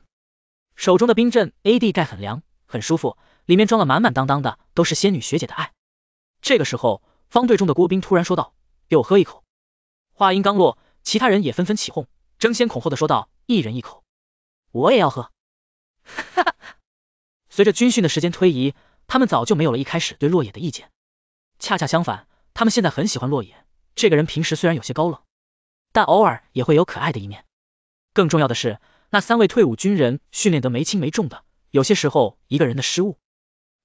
手中的冰镇 A D 钙很凉，很舒服，里面装了满满当当的都是仙女学姐的爱。这个时候，方队中的郭斌突然说道。给我喝一口！话音刚落，其他人也纷纷起哄，争先恐后的说道：“一人一口，我也要喝！”哈哈。随着军训的时间推移，他们早就没有了一开始对洛野的意见，恰恰相反，他们现在很喜欢洛野。这个人平时虽然有些高冷，但偶尔也会有可爱的一面。更重要的是，那三位退伍军人训练得没轻没重的，有些时候一个人的失误，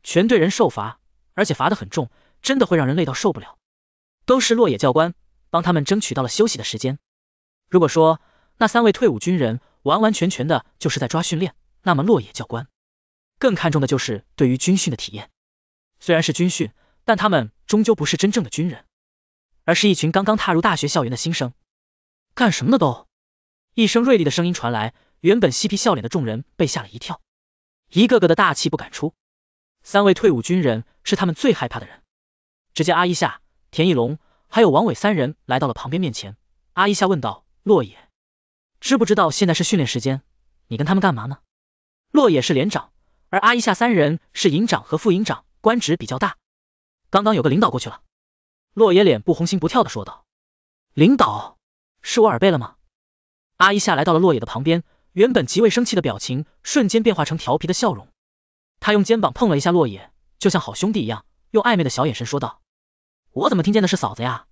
全队人受罚，而且罚得很重，真的会让人累到受不了。都是落野教官帮他们争取到了休息的时间。如果说那三位退伍军人完完全全的就是在抓训练，那么落野教官更看重的就是对于军训的体验。虽然是军训，但他们终究不是真正的军人，而是一群刚刚踏入大学校园的新生。干什么的都？一声锐利的声音传来，原本嬉皮笑脸的众人被吓了一跳，一个个的大气不敢出。三位退伍军人是他们最害怕的人。只见阿一下。田一龙还有王伟三人来到了旁边面前，阿一夏问道：“洛野，知不知道现在是训练时间？你跟他们干嘛呢？”洛野是连长，而阿一夏三人是营长和副营长，官职比较大。刚刚有个领导过去了，洛野脸不红心不跳的说道：“领导是我耳背了吗？”阿一夏来到了洛野的旁边，原本极为生气的表情瞬间变化成调皮的笑容，他用肩膀碰了一下洛野，就像好兄弟一样，用暧昧的小眼神说道。我怎么听见的是嫂子呀？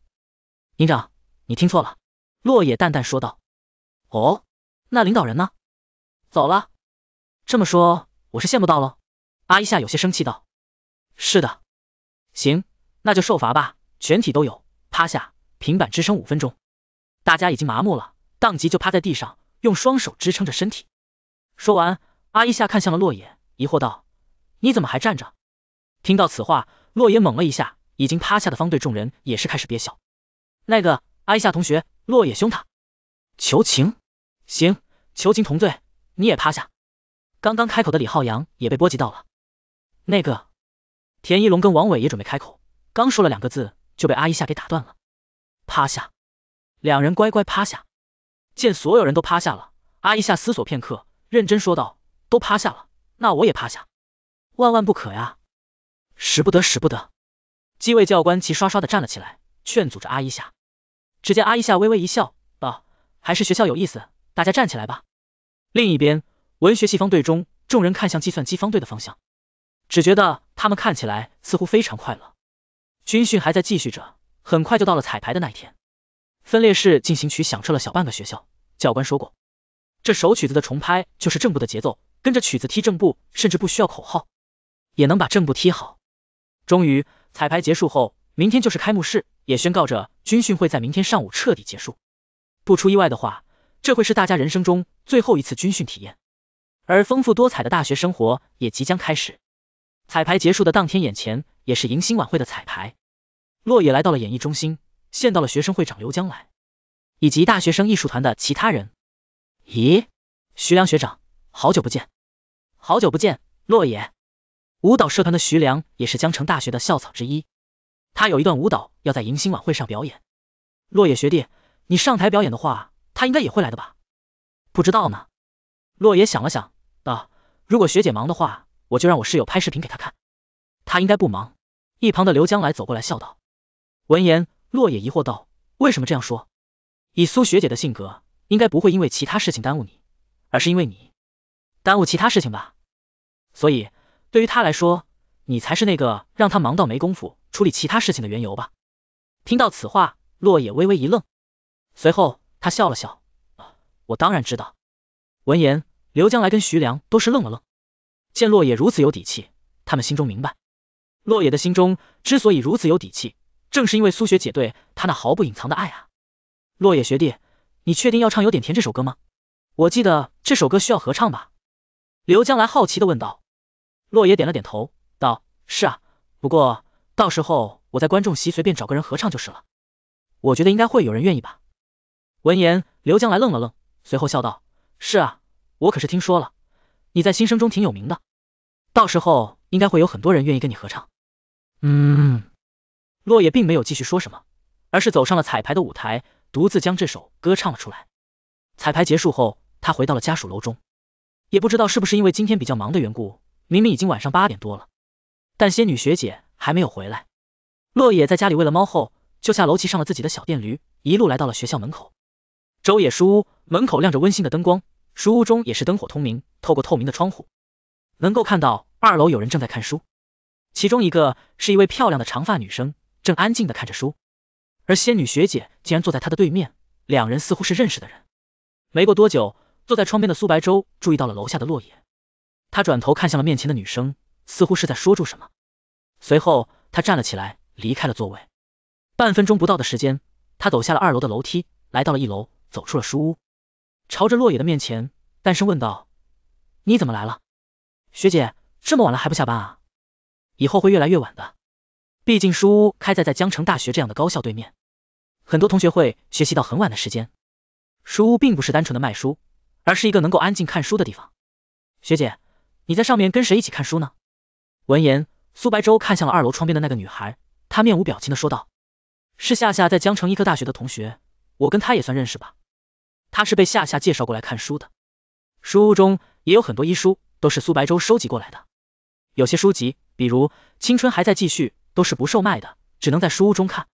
营长，你听错了。落野淡淡说道。哦，那领导人呢？走了。这么说我是羡慕到了。阿一下有些生气道。是的。行，那就受罚吧，全体都有，趴下，平板支撑五分钟。大家已经麻木了，当即就趴在地上，用双手支撑着身体。说完，阿一下看向了落野，疑惑道：“你怎么还站着？”听到此话，落野猛了一下。已经趴下的方队众人也是开始憋笑。那个阿一夏同学，落野兄他求情，行，求情同罪，你也趴下。刚刚开口的李浩洋也被波及到了。那个田一龙跟王伟也准备开口，刚说了两个字就被阿一下给打断了，趴下，两人乖乖趴下。见所有人都趴下了，阿一下思索片刻，认真说道：“都趴下了，那我也趴下，万万不可呀，使不得，使不得。”几位教官齐刷刷的站了起来，劝阻着阿一下。只见阿一下微微一笑，道：“还是学校有意思，大家站起来吧。”另一边，文学系方队中众人看向计算机方队的方向，只觉得他们看起来似乎非常快乐。军训还在继续着，很快就到了彩排的那一天。分裂式进行曲响彻了小半个学校。教官说过，这首曲子的重拍就是正步的节奏，跟着曲子踢正步，甚至不需要口号，也能把正步踢好。终于，彩排结束后，明天就是开幕式，也宣告着军训会在明天上午彻底结束。不出意外的话，这会是大家人生中最后一次军训体验，而丰富多彩的大学生活也即将开始。彩排结束的当天，眼前也是迎新晚会的彩排。洛野来到了演艺中心，见到了学生会长刘江来，以及大学生艺术团的其他人。咦，徐良学长，好久不见，好久不见，洛野。舞蹈社团的徐良也是江城大学的校草之一，他有一段舞蹈要在迎新晚会上表演。洛野学弟，你上台表演的话，他应该也会来的吧？不知道呢。洛野想了想，如果学姐忙的话，我就让我室友拍视频给他看，他应该不忙。一旁的刘将来走过来笑道。闻言，洛野疑惑道，为什么这样说？以苏学姐的性格，应该不会因为其他事情耽误你，而是因为你耽误其他事情吧？所以。对于他来说，你才是那个让他忙到没工夫处理其他事情的缘由吧。听到此话，洛野微微一愣，随后他笑了笑，我当然知道。闻言，刘将来跟徐良都是愣了愣，见洛野如此有底气，他们心中明白，洛野的心中之所以如此有底气，正是因为苏雪姐对他那毫不隐藏的爱啊。洛野学弟，你确定要唱有点甜这首歌吗？我记得这首歌需要合唱吧？刘将来好奇的问道。洛野点了点头，道：“是啊，不过到时候我在观众席随便找个人合唱就是了，我觉得应该会有人愿意吧。”闻言，刘将来愣了愣，随后笑道：“是啊，我可是听说了，你在新生中挺有名的，到时候应该会有很多人愿意跟你合唱。”嗯。洛野并没有继续说什么，而是走上了彩排的舞台，独自将这首歌唱了出来。彩排结束后，他回到了家属楼中，也不知道是不是因为今天比较忙的缘故。明明已经晚上八点多了，但仙女学姐还没有回来。洛野在家里喂了猫后，就下楼骑上了自己的小电驴，一路来到了学校门口。周野书屋门口亮着温馨的灯光，书屋中也是灯火通明，透过透明的窗户，能够看到二楼有人正在看书，其中一个是一位漂亮的长发女生，正安静的看着书，而仙女学姐竟然坐在她的对面，两人似乎是认识的人。没过多久，坐在窗边的苏白舟注意到了楼下的洛野。他转头看向了面前的女生，似乎是在说住什么。随后，他站了起来，离开了座位。半分钟不到的时间，他走下了二楼的楼梯，来到了一楼，走出了书屋，朝着洛野的面前，淡声问道：“你怎么来了？学姐，这么晚了还不下班啊？以后会越来越晚的。毕竟书屋开在在江城大学这样的高校对面，很多同学会学习到很晚的时间。书屋并不是单纯的卖书，而是一个能够安静看书的地方。学姐。”你在上面跟谁一起看书呢？闻言，苏白舟看向了二楼窗边的那个女孩，他面无表情的说道：“是夏夏在江城医科大学的同学，我跟她也算认识吧。她是被夏夏介绍过来看书的。书屋中也有很多医书，都是苏白舟收集过来的。有些书籍，比如《青春还在继续》，都是不售卖的，只能在书屋中看。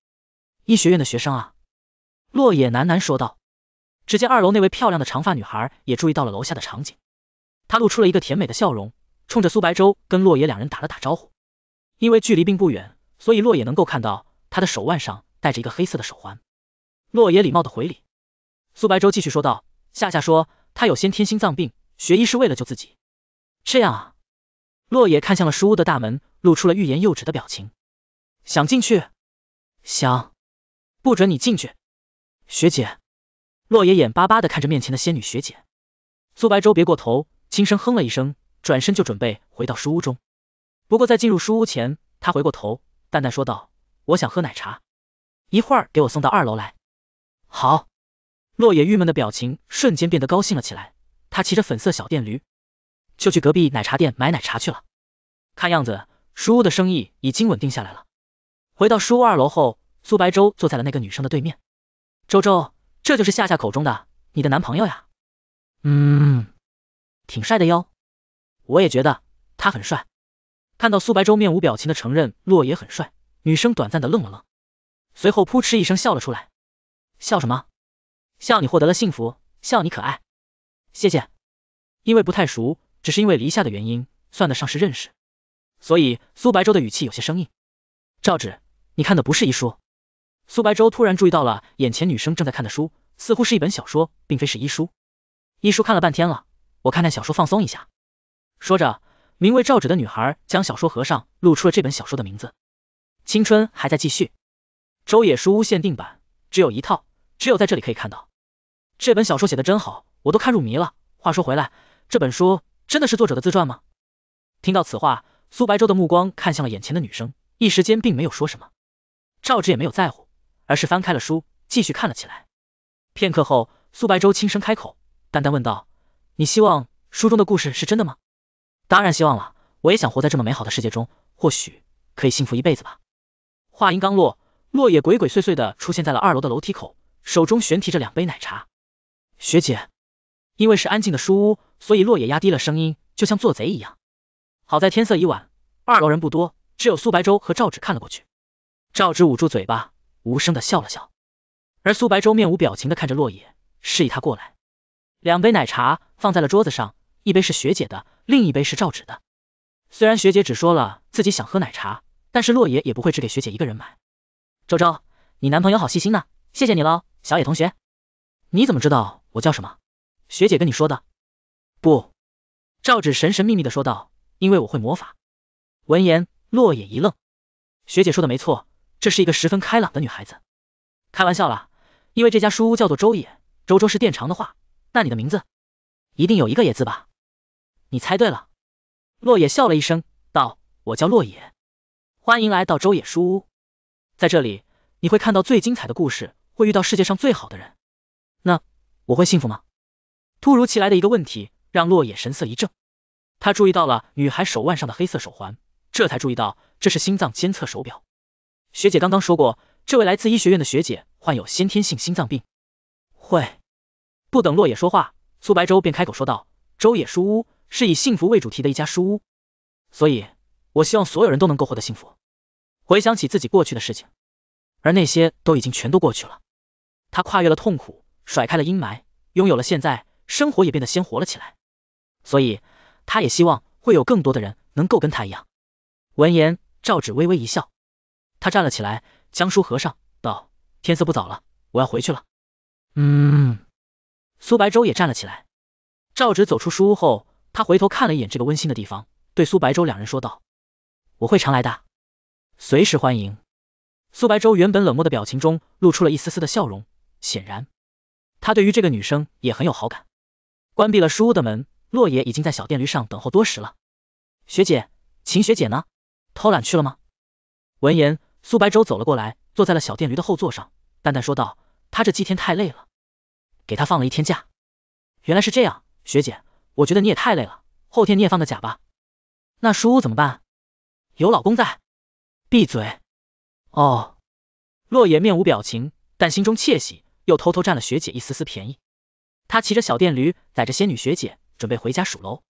医学院的学生。”啊。”落野喃喃说道。只见二楼那位漂亮的长发女孩也注意到了楼下的场景。他露出了一个甜美的笑容，冲着苏白舟跟洛野两人打了打招呼。因为距离并不远，所以洛野能够看到他的手腕上戴着一个黑色的手环。洛野礼貌的回礼。苏白舟继续说道：“夏夏说她有先天心脏病，学医是为了救自己。”这样啊。洛野看向了书屋的大门，露出了欲言又止的表情。想进去？想？不准你进去！学姐。洛野眼巴巴的看着面前的仙女学姐。苏白舟别过头。轻声哼了一声，转身就准备回到书屋中。不过在进入书屋前，他回过头，淡淡说道：“我想喝奶茶，一会儿给我送到二楼来。”好。洛野郁闷的表情瞬间变得高兴了起来，他骑着粉色小电驴，就去隔壁奶茶店买奶茶去了。看样子，书屋的生意已经稳定下来了。回到书屋二楼后，苏白舟坐在了那个女生的对面。周周，这就是夏夏口中的你的男朋友呀？嗯。挺帅的哟，我也觉得他很帅。看到苏白舟面无表情的承认洛野很帅，女生短暂的愣了愣，随后扑哧一声笑了出来。笑什么？笑你获得了幸福，笑你可爱。谢谢，因为不太熟，只是因为离下的原因，算得上是认识。所以苏白舟的语气有些生硬。赵芷，你看的不是医书。苏白舟突然注意到了眼前女生正在看的书，似乎是一本小说，并非是医书。医书看了半天了。我看看小说放松一下，说着，名为赵芷的女孩将小说合上，露出了这本小说的名字《青春还在继续》，周野书屋限定版，只有一套，只有在这里可以看到。这本小说写的真好，我都看入迷了。话说回来，这本书真的是作者的自传吗？听到此话，苏白舟的目光看向了眼前的女生，一时间并没有说什么。赵芷也没有在乎，而是翻开了书，继续看了起来。片刻后，苏白舟轻声开口，淡淡问道。你希望书中的故事是真的吗？当然希望了，我也想活在这么美好的世界中，或许可以幸福一辈子吧。话音刚落，落野鬼鬼祟祟的出现在了二楼的楼梯口，手中悬提着两杯奶茶。学姐，因为是安静的书屋，所以落野压低了声音，就像做贼一样。好在天色已晚，二楼人不多，只有苏白舟和赵芷看了过去。赵芷捂住嘴巴，无声的笑了笑，而苏白舟面无表情的看着落野，示意他过来。两杯奶茶放在了桌子上，一杯是学姐的，另一杯是赵芷的。虽然学姐只说了自己想喝奶茶，但是洛野也不会只给学姐一个人买。周周，你男朋友好细心呢，谢谢你喽，小野同学。你怎么知道我叫什么？学姐跟你说的。不，赵芷神神秘秘的说道，因为我会魔法。闻言，洛野一愣。学姐说的没错，这是一个十分开朗的女孩子。开玩笑了，因为这家书屋叫做周野，周周是店长的话。那你的名字一定有一个野字吧？你猜对了。洛野笑了一声，道：“我叫洛野，欢迎来到周野书屋。在这里，你会看到最精彩的故事，会遇到世界上最好的人。那我会幸福吗？”突如其来的一个问题让洛野神色一怔，他注意到了女孩手腕上的黑色手环，这才注意到这是心脏监测手表。学姐刚刚说过，这位来自医学院的学姐患有先天性心脏病。会。不等洛野说话，苏白舟便开口说道：“周野书屋是以幸福为主题的一家书屋，所以我希望所有人都能够获得幸福。”回想起自己过去的事情，而那些都已经全都过去了，他跨越了痛苦，甩开了阴霾，拥有了现在，生活也变得鲜活了起来。所以他也希望会有更多的人能够跟他一样。闻言，赵芷微微一笑，他站了起来，将书合上，道：“天色不早了，我要回去了。”嗯。苏白舟也站了起来。赵直走出书屋后，他回头看了一眼这个温馨的地方，对苏白舟两人说道：“我会常来的，随时欢迎。”苏白舟原本冷漠的表情中露出了一丝丝的笑容，显然他对于这个女生也很有好感。关闭了书屋的门，洛野已经在小电驴上等候多时了。学姐，秦学姐呢？偷懒去了吗？闻言，苏白舟走了过来，坐在了小电驴的后座上，淡淡说道：“他这几天太累了。”给他放了一天假，原来是这样，学姐，我觉得你也太累了，后天你也放个假吧。那书屋怎么办？有老公在。闭嘴。哦。洛野面无表情，但心中窃喜，又偷偷占了学姐一丝丝便宜。他骑着小电驴，载着仙女学姐，准备回家数楼。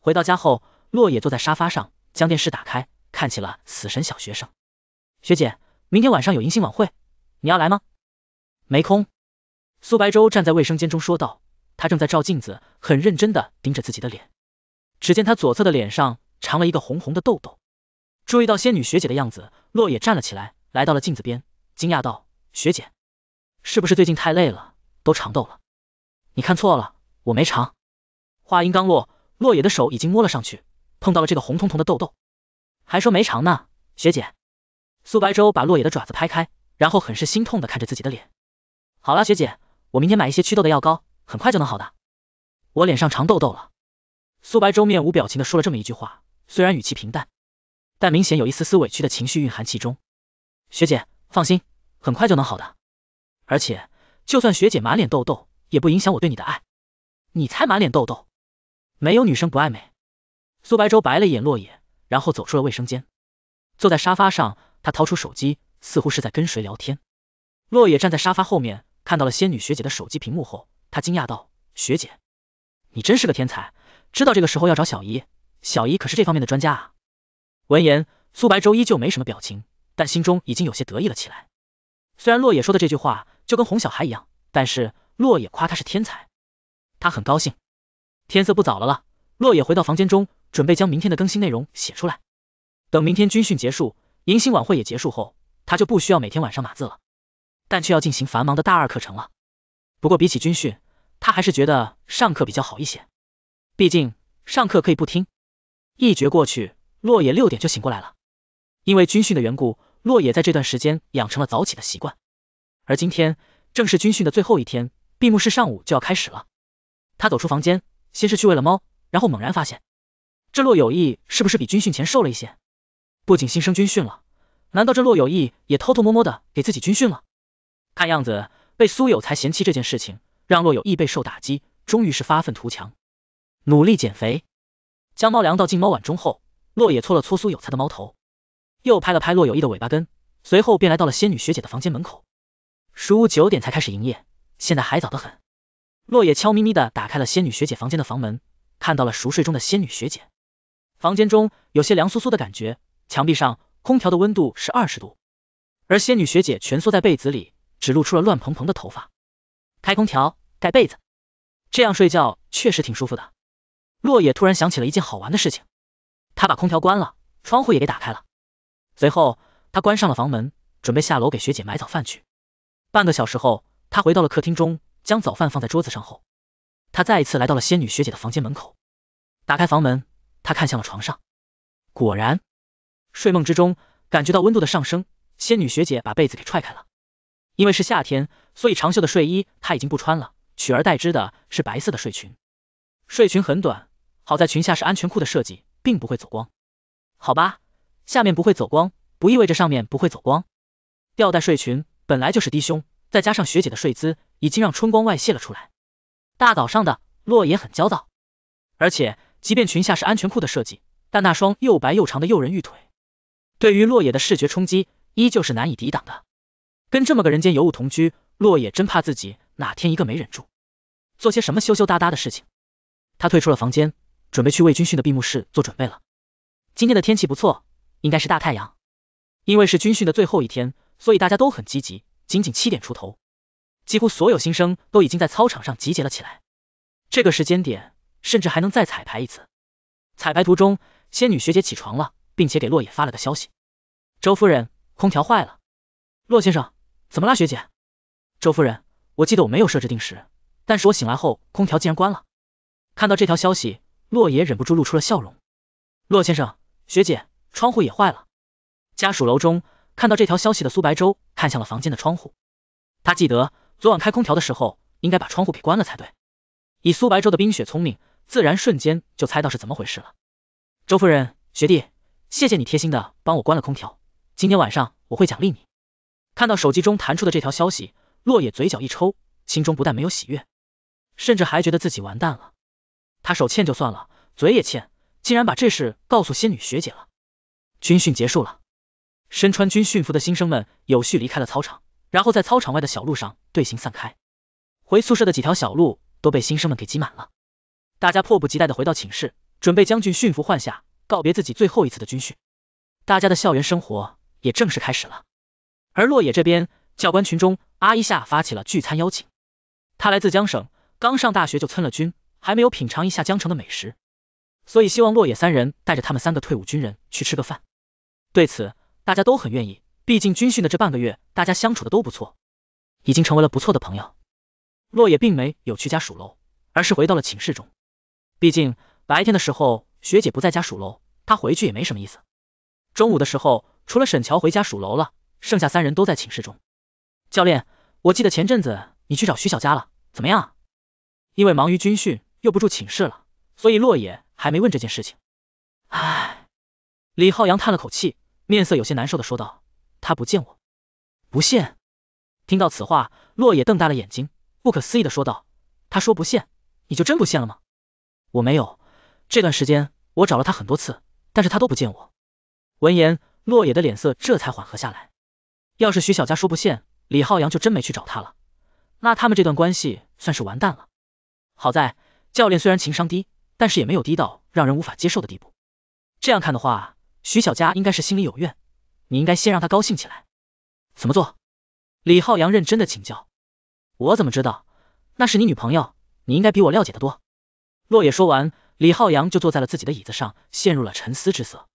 回到家后，洛野坐在沙发上，将电视打开，看起了《死神小学生》。学姐，明天晚上有迎新晚会，你要来吗？没空。苏白舟站在卫生间中说道，他正在照镜子，很认真的盯着自己的脸。只见他左侧的脸上长了一个红红的痘痘。注意到仙女学姐的样子，洛野站了起来，来到了镜子边，惊讶道：“学姐，是不是最近太累了，都长痘了？”“你看错了，我没长。”话音刚落，洛野的手已经摸了上去，碰到了这个红彤彤的痘痘，还说没长呢。学姐，苏白舟把洛野的爪子拍开，然后很是心痛的看着自己的脸。好了，学姐。我明天买一些祛痘的药膏，很快就能好的。我脸上长痘痘了。苏白舟面无表情的说了这么一句话，虽然语气平淡，但明显有一丝丝委屈的情绪蕴含其中。学姐，放心，很快就能好的。而且，就算学姐满脸痘痘，也不影响我对你的爱。你才满脸痘痘，没有女生不爱美。苏白舟白了一眼落野，然后走出了卫生间，坐在沙发上，他掏出手机，似乎是在跟谁聊天。落野站在沙发后面。看到了仙女学姐的手机屏幕后，他惊讶道：“学姐，你真是个天才，知道这个时候要找小姨，小姨可是这方面的专家。”啊。”闻言，苏白周依旧没什么表情，但心中已经有些得意了起来。虽然洛野说的这句话就跟哄小孩一样，但是洛野夸他是天才，他很高兴。天色不早了了，洛野回到房间中，准备将明天的更新内容写出来。等明天军训结束，迎新晚会也结束后，他就不需要每天晚上码字了。但却要进行繁忙的大二课程了。不过比起军训，他还是觉得上课比较好一些，毕竟上课可以不听。一觉过去，洛野六点就醒过来了。因为军训的缘故，洛野在这段时间养成了早起的习惯。而今天正是军训的最后一天，闭幕式上午就要开始了。他走出房间，先是去喂了猫，然后猛然发现，这洛有意是不是比军训前瘦了一些？不仅新生军训了，难道这洛有意也偷偷摸摸的给自己军训了？看样子，被苏有才嫌弃这件事情让洛有意备受打击，终于是发愤图强，努力减肥。将猫粮倒进猫碗中后，洛野搓了搓苏有才的猫头，又拍了拍洛有意的尾巴根，随后便来到了仙女学姐的房间门口。书屋九点才开始营业，现在还早得很。洛野悄咪咪的打开了仙女学姐房间的房门，看到了熟睡中的仙女学姐。房间中有些凉飕飕的感觉，墙壁上空调的温度是二十度，而仙女学姐蜷缩在被子里。只露出了乱蓬蓬的头发，开空调，盖被子，这样睡觉确实挺舒服的。洛野突然想起了一件好玩的事情，他把空调关了，窗户也给打开了，随后他关上了房门，准备下楼给学姐买早饭去。半个小时后，他回到了客厅中，将早饭放在桌子上后，他再一次来到了仙女学姐的房间门口，打开房门，他看向了床上，果然，睡梦之中感觉到温度的上升，仙女学姐把被子给踹开了。因为是夏天，所以长袖的睡衣她已经不穿了，取而代之的是白色的睡裙。睡裙很短，好在裙下是安全裤的设计，并不会走光。好吧，下面不会走光，不意味着上面不会走光。吊带睡裙本来就是低胸，再加上学姐的睡姿，已经让春光外泄了出来。大早上的，洛野很焦躁。而且，即便裙下是安全裤的设计，但那双又白又长的诱人玉腿，对于洛野的视觉冲击，依旧是难以抵挡的。跟这么个人间尤物同居，洛野真怕自己哪天一个没忍住，做些什么羞羞答答的事情。他退出了房间，准备去为军训的闭幕式做准备了。今天的天气不错，应该是大太阳。因为是军训的最后一天，所以大家都很积极。仅仅七点出头，几乎所有新生都已经在操场上集结了起来。这个时间点，甚至还能再彩排一次。彩排途中，仙女学姐起床了，并且给洛野发了个消息：周夫人，空调坏了，洛先生。怎么了，学姐？周夫人，我记得我没有设置定时，但是我醒来后空调竟然关了。看到这条消息，洛爷忍不住露出了笑容。洛先生，学姐，窗户也坏了。家属楼中看到这条消息的苏白舟看向了房间的窗户，他记得昨晚开空调的时候应该把窗户给关了才对。以苏白舟的冰雪聪明，自然瞬间就猜到是怎么回事了。周夫人，学弟，谢谢你贴心的帮我关了空调，今天晚上我会奖励你。看到手机中弹出的这条消息，洛野嘴角一抽，心中不但没有喜悦，甚至还觉得自己完蛋了。他手欠就算了，嘴也欠，竟然把这事告诉仙女学姐了。军训结束了，身穿军训服的新生们有序离开了操场，然后在操场外的小路上队形散开，回宿舍的几条小路都被新生们给挤满了。大家迫不及待的回到寝室，准备将军训服换下，告别自己最后一次的军训。大家的校园生活也正式开始了。而落野这边，教官群中阿一下发起了聚餐邀请。他来自江省，刚上大学就参了军，还没有品尝一下江城的美食，所以希望落野三人带着他们三个退伍军人去吃个饭。对此，大家都很愿意，毕竟军训的这半个月，大家相处的都不错，已经成为了不错的朋友。落野并没有去家属楼，而是回到了寝室中。毕竟白天的时候，学姐不在家属楼，他回去也没什么意思。中午的时候，除了沈乔回家属楼了。剩下三人都在寝室中。教练，我记得前阵子你去找徐小佳了，怎么样？因为忙于军训又不住寝室了，所以洛野还没问这件事情。唉，李浩洋叹了口气，面色有些难受的说道：“他不见我，不见。”听到此话，洛野瞪大了眼睛，不可思议的说道：“他说不见，你就真不见了吗？”“我没有，这段时间我找了他很多次，但是他都不见我。”闻言，洛野的脸色这才缓和下来。要是徐小佳说不现，李浩洋就真没去找他了，那他们这段关系算是完蛋了。好在教练虽然情商低，但是也没有低到让人无法接受的地步。这样看的话，徐小佳应该是心里有怨，你应该先让她高兴起来。怎么做？李浩洋认真的请教。我怎么知道？那是你女朋友，你应该比我了解的多。洛野说完，李浩洋就坐在了自己的椅子上，陷入了沉思之色。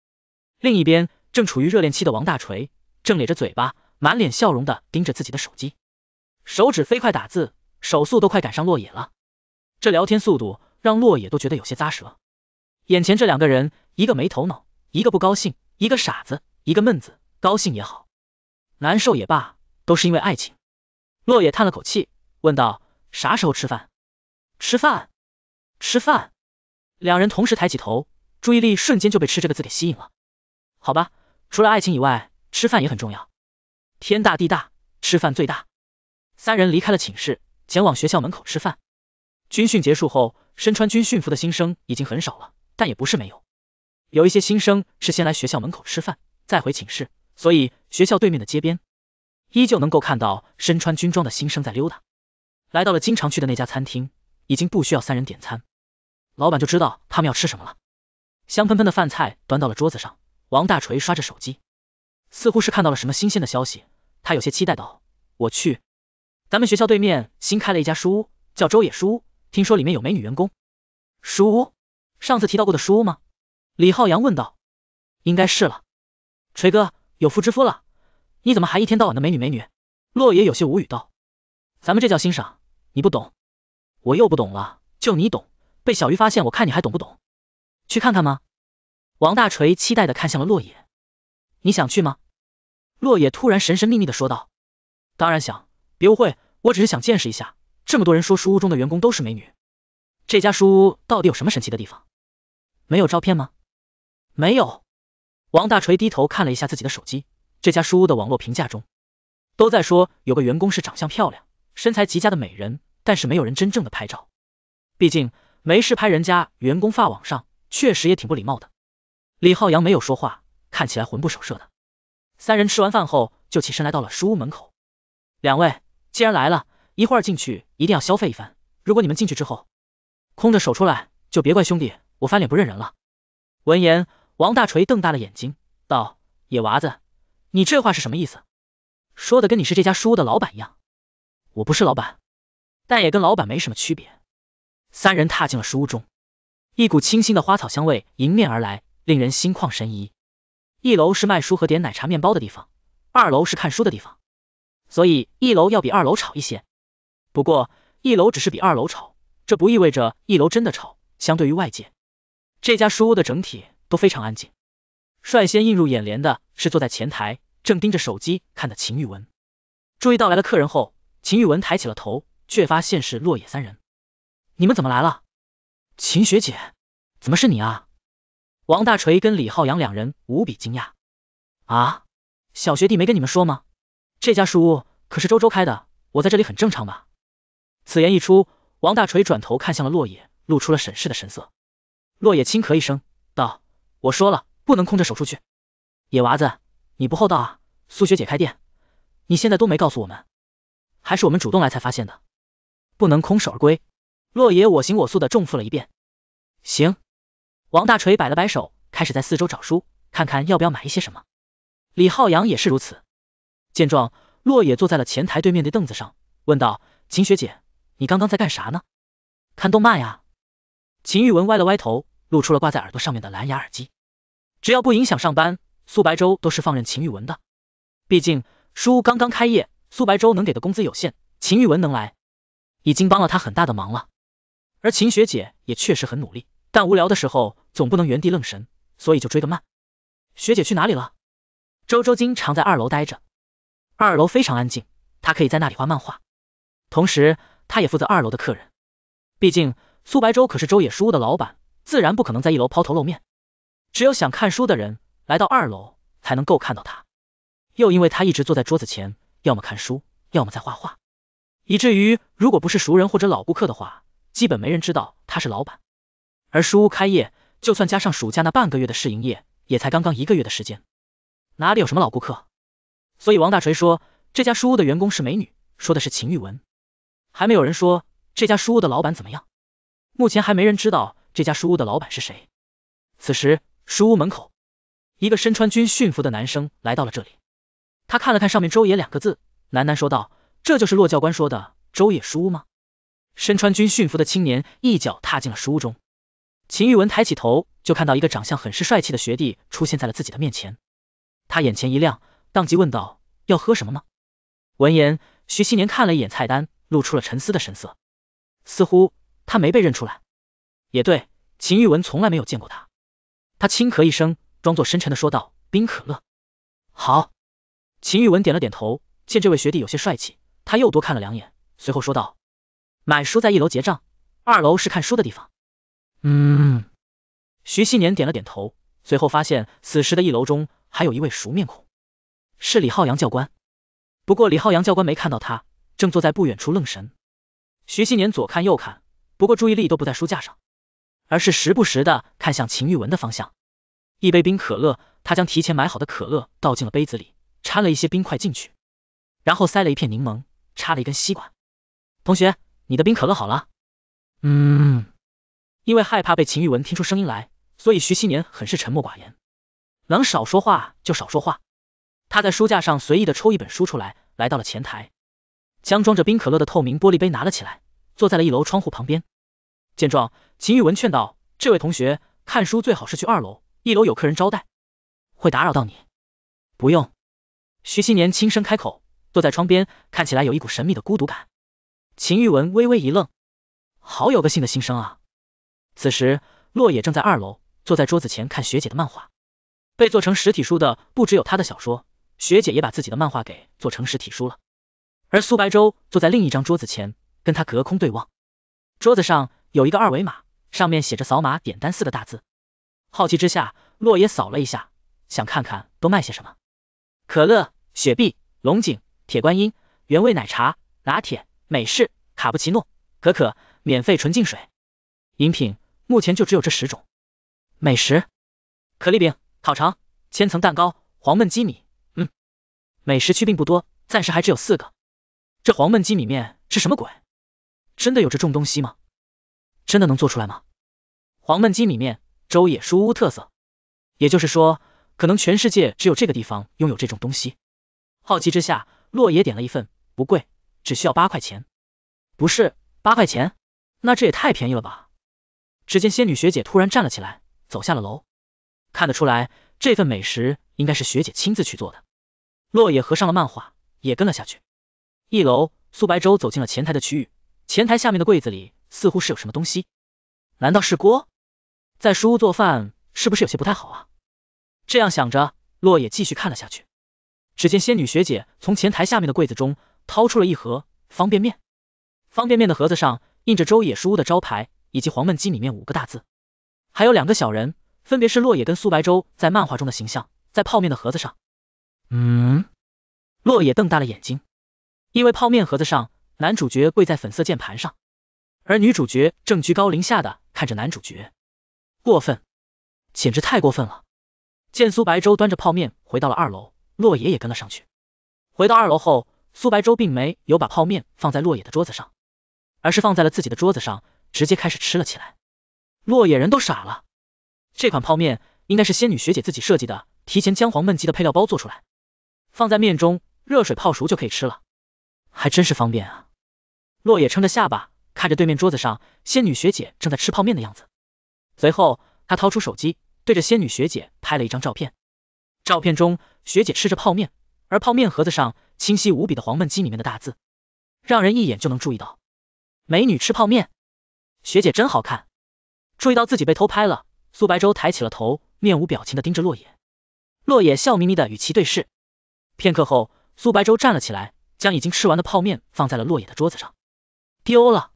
另一边，正处于热恋期的王大锤正咧着嘴巴。满脸笑容的盯着自己的手机，手指飞快打字，手速都快赶上落野了。这聊天速度让落野都觉得有些咂舌。眼前这两个人，一个没头脑，一个不高兴，一个傻子，一个闷子。高兴也好，难受也罢，都是因为爱情。落野叹了口气，问道：“啥时候吃饭？”吃饭？吃饭？两人同时抬起头，注意力瞬间就被“吃”这个字给吸引了。好吧，除了爱情以外，吃饭也很重要。天大地大，吃饭最大。三人离开了寝室，前往学校门口吃饭。军训结束后，身穿军训服的新生已经很少了，但也不是没有。有一些新生是先来学校门口吃饭，再回寝室，所以学校对面的街边依旧能够看到身穿军装的新生在溜达。来到了经常去的那家餐厅，已经不需要三人点餐，老板就知道他们要吃什么了。香喷喷的饭菜端到了桌子上，王大锤刷着手机。似乎是看到了什么新鲜的消息，他有些期待道：“我去，咱们学校对面新开了一家书屋，叫周野书屋，听说里面有美女员工。”书屋？上次提到过的书屋吗？李浩洋问道。应该是了。锤哥有妇之夫了，你怎么还一天到晚的美女美女？洛野有些无语道：“咱们这叫欣赏，你不懂，我又不懂了，就你懂，被小鱼发现，我看你还懂不懂？去看看吗？”王大锤期待的看向了洛野。你想去吗？洛野突然神神秘秘的说道。当然想，别误会，我只是想见识一下，这么多人说书屋中的员工都是美女，这家书屋到底有什么神奇的地方？没有照片吗？没有。王大锤低头看了一下自己的手机，这家书屋的网络评价中，都在说有个员工是长相漂亮，身材极佳的美人，但是没有人真正的拍照，毕竟没事拍人家员工发网上，确实也挺不礼貌的。李浩洋没有说话。看起来魂不守舍的，三人吃完饭后就起身来到了书屋门口。两位既然来了，一会儿进去一定要消费一番。如果你们进去之后空着手出来，就别怪兄弟我翻脸不认人了。闻言，王大锤瞪大了眼睛，道：“野娃子，你这话是什么意思？说的跟你是这家书屋的老板一样。我不是老板，但也跟老板没什么区别。”三人踏进了书屋中，一股清新的花草香味迎面而来，令人心旷神怡。一楼是卖书和点奶茶、面包的地方，二楼是看书的地方，所以一楼要比二楼吵一些。不过一楼只是比二楼吵，这不意味着一楼真的吵。相对于外界，这家书屋的整体都非常安静。率先映入眼帘的是坐在前台，正盯着手机看的秦玉文。注意到来了客人后，秦玉文抬起了头，却发现是落野三人。你们怎么来了？秦学姐，怎么是你啊？王大锤跟李浩洋两人无比惊讶，啊，小学弟没跟你们说吗？这家书屋可是周周开的，我在这里很正常吧？此言一出，王大锤转头看向了洛野，露出了审视的神色。洛野轻咳一声，道：“我说了，不能空着手出去。野娃子，你不厚道啊！苏学姐开店，你现在都没告诉我们，还是我们主动来才发现的，不能空手而归。”洛野我行我素的重复了一遍，行。王大锤摆了摆手，开始在四周找书，看看要不要买一些什么。李浩洋也是如此。见状，洛野坐在了前台对面的凳子上，问道：“秦学姐，你刚刚在干啥呢？看动漫呀。”秦玉文歪了歪头，露出了挂在耳朵上面的蓝牙耳机。只要不影响上班，苏白舟都是放任秦玉文的。毕竟书刚刚开业，苏白舟能给的工资有限，秦玉文能来，已经帮了他很大的忙了。而秦学姐也确实很努力。但无聊的时候总不能原地愣神，所以就追得慢。学姐去哪里了？周周经常在二楼待着，二楼非常安静，他可以在那里画漫画。同时，他也负责二楼的客人。毕竟苏白周可是周野书屋的老板，自然不可能在一楼抛头露面。只有想看书的人来到二楼才能够看到他。又因为他一直坐在桌子前，要么看书，要么在画画，以至于如果不是熟人或者老顾客的话，基本没人知道他是老板。而书屋开业，就算加上暑假那半个月的试营业，也才刚刚一个月的时间，哪里有什么老顾客？所以王大锤说这家书屋的员工是美女，说的是秦玉文。还没有人说这家书屋的老板怎么样，目前还没人知道这家书屋的老板是谁。此时，书屋门口，一个身穿军训服的男生来到了这里，他看了看上面“周野”两个字，喃喃说道：“这就是骆教官说的周野书屋吗？”身穿军训服的青年一脚踏进了书屋中。秦玉文抬起头，就看到一个长相很是帅气的学弟出现在了自己的面前，他眼前一亮，当即问道：“要喝什么吗？”闻言，徐熙年看了一眼菜单，露出了沉思的神色，似乎他没被认出来，也对，秦玉文从来没有见过他。他轻咳一声，装作深沉的说道：“冰可乐。”好，秦玉文点了点头，见这位学弟有些帅气，他又多看了两眼，随后说道：“买书在一楼结账，二楼是看书的地方。”嗯，徐熙年点了点头，随后发现此时的一楼中还有一位熟面孔，是李浩洋教官。不过李浩洋教官没看到他，正坐在不远处愣神。徐熙年左看右看，不过注意力都不在书架上，而是时不时的看向秦玉文的方向。一杯冰可乐，他将提前买好的可乐倒进了杯子里，掺了一些冰块进去，然后塞了一片柠檬，插了一根吸管。同学，你的冰可乐好了。嗯。因为害怕被秦玉文听出声音来，所以徐熙年很是沉默寡言，能少说话就少说话。他在书架上随意的抽一本书出来，来到了前台，将装着冰可乐的透明玻璃杯拿了起来，坐在了一楼窗户旁边。见状，秦玉文劝道：“这位同学，看书最好是去二楼，一楼有客人招待，会打扰到你。”“不用。”徐熙年轻声开口，坐在窗边，看起来有一股神秘的孤独感。秦玉文微微一愣，好有个性的心声啊！此时，洛野正在二楼坐在桌子前看学姐的漫画。被做成实体书的不只有他的小说，学姐也把自己的漫画给做成实体书了。而苏白舟坐在另一张桌子前，跟他隔空对望。桌子上有一个二维码，上面写着“扫码点单”四个大字。好奇之下，洛野扫了一下，想看看都卖些什么。可乐、雪碧、龙井、铁观音、原味奶茶、拿铁、美式、卡布奇诺、可可、免费纯净水、饮品。目前就只有这十种美食：可丽饼、烤肠、千层蛋糕、黄焖鸡米。嗯，美食区并不多，暂时还只有四个。这黄焖鸡米面是什么鬼？真的有这种东西吗？真的能做出来吗？黄焖鸡米面，周野书屋特色。也就是说，可能全世界只有这个地方拥有这种东西。好奇之下，洛野点了一份，不贵，只需要八块钱。不是八块钱？那这也太便宜了吧！只见仙女学姐突然站了起来，走下了楼。看得出来，这份美食应该是学姐亲自去做的。落野合上了漫画，也跟了下去。一楼，苏白舟走进了前台的区域，前台下面的柜子里似乎是有什么东西，难道是锅？在书屋做饭是不是有些不太好？啊？这样想着，落野继续看了下去。只见仙女学姐从前台下面的柜子中掏出了一盒方便面，方便面的盒子上印着周野书屋的招牌。以及黄焖鸡里面五个大字，还有两个小人，分别是落野跟苏白舟在漫画中的形象，在泡面的盒子上。嗯，落野瞪大了眼睛，因为泡面盒子上男主角跪在粉色键盘上，而女主角正居高临下的看着男主角，过分，简直太过分了。见苏白舟端着泡面回到了二楼，落野也跟了上去。回到二楼后，苏白舟并没有把泡面放在落野的桌子上，而是放在了自己的桌子上。直接开始吃了起来，洛野人都傻了。这款泡面应该是仙女学姐自己设计的，提前姜黄焖鸡的配料包做出来，放在面中，热水泡熟就可以吃了，还真是方便啊。洛野撑着下巴看着对面桌子上仙女学姐正在吃泡面的样子，随后他掏出手机对着仙女学姐拍了一张照片，照片中学姐吃着泡面，而泡面盒子上清晰无比的黄焖鸡里面的大字，让人一眼就能注意到，美女吃泡面。学姐真好看，注意到自己被偷拍了，苏白舟抬起了头，面无表情的盯着洛野。洛野笑眯眯的与其对视，片刻后，苏白舟站了起来，将已经吃完的泡面放在了洛野的桌子上，丢了。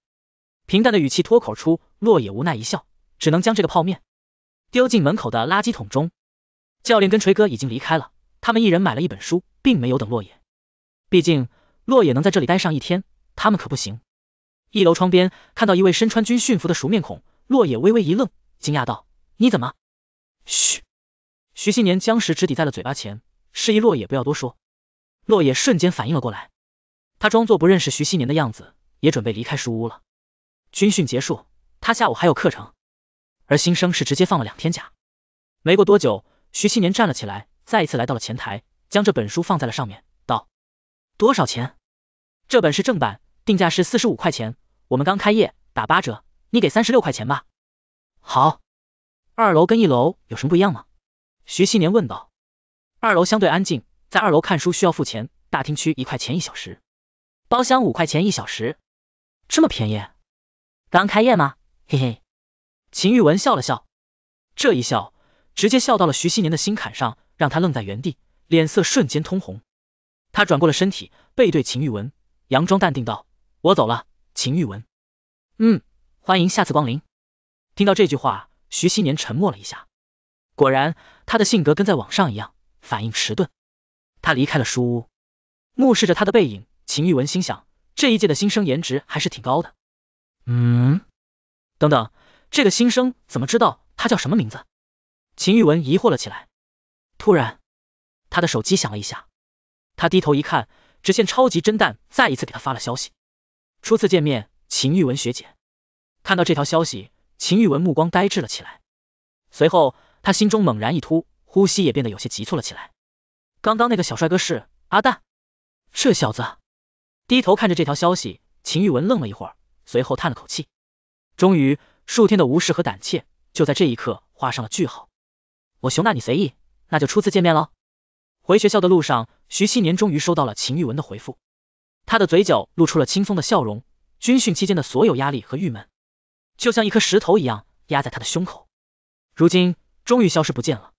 平淡的语气脱口而出，洛野无奈一笑，只能将这个泡面丢进门口的垃圾桶中。教练跟锤哥已经离开了，他们一人买了一本书，并没有等洛野，毕竟洛野能在这里待上一天，他们可不行。一楼窗边，看到一位身穿军训服的熟面孔，洛野微微一愣，惊讶道：“你怎么？”嘘，徐新年将食指抵在了嘴巴前，示意洛野不要多说。洛野瞬间反应了过来，他装作不认识徐新年的样子，也准备离开书屋了。军训结束，他下午还有课程，而新生是直接放了两天假。没过多久，徐新年站了起来，再一次来到了前台，将这本书放在了上面，道：“多少钱？这本是正版，定价是四十五块钱。”我们刚开业，打八折，你给三十六块钱吧。好。二楼跟一楼有什么不一样吗？徐熙年问道。二楼相对安静，在二楼看书需要付钱，大厅区一块钱一小时，包厢五块钱一小时。这么便宜？刚开业吗？嘿嘿。秦玉文笑了笑，这一笑直接笑到了徐熙年的心坎上，让他愣在原地，脸色瞬间通红。他转过了身体，背对秦玉文，佯装淡定道：“我走了。”秦玉文，嗯，欢迎下次光临。听到这句话，徐熙年沉默了一下。果然，他的性格跟在网上一样，反应迟钝。他离开了书屋，目视着他的背影，秦玉文心想，这一届的新生颜值还是挺高的。嗯，等等，这个新生怎么知道他叫什么名字？秦玉文疑惑了起来。突然，他的手机响了一下，他低头一看，只见超级侦蛋再一次给他发了消息。初次见面，秦玉文学姐看到这条消息，秦玉文目光呆滞了起来，随后他心中猛然一突，呼吸也变得有些急促了起来。刚刚那个小帅哥是阿蛋，这小子低头看着这条消息，秦玉文愣了一会儿，随后叹了口气。终于，数天的无视和胆怯就在这一刻画上了句号。我熊大你随意，那就初次见面喽。回学校的路上，徐熙年终于收到了秦玉文的回复。他的嘴角露出了轻松的笑容，军训期间的所有压力和郁闷，就像一颗石头一样压在他的胸口，如今终于消失不见了。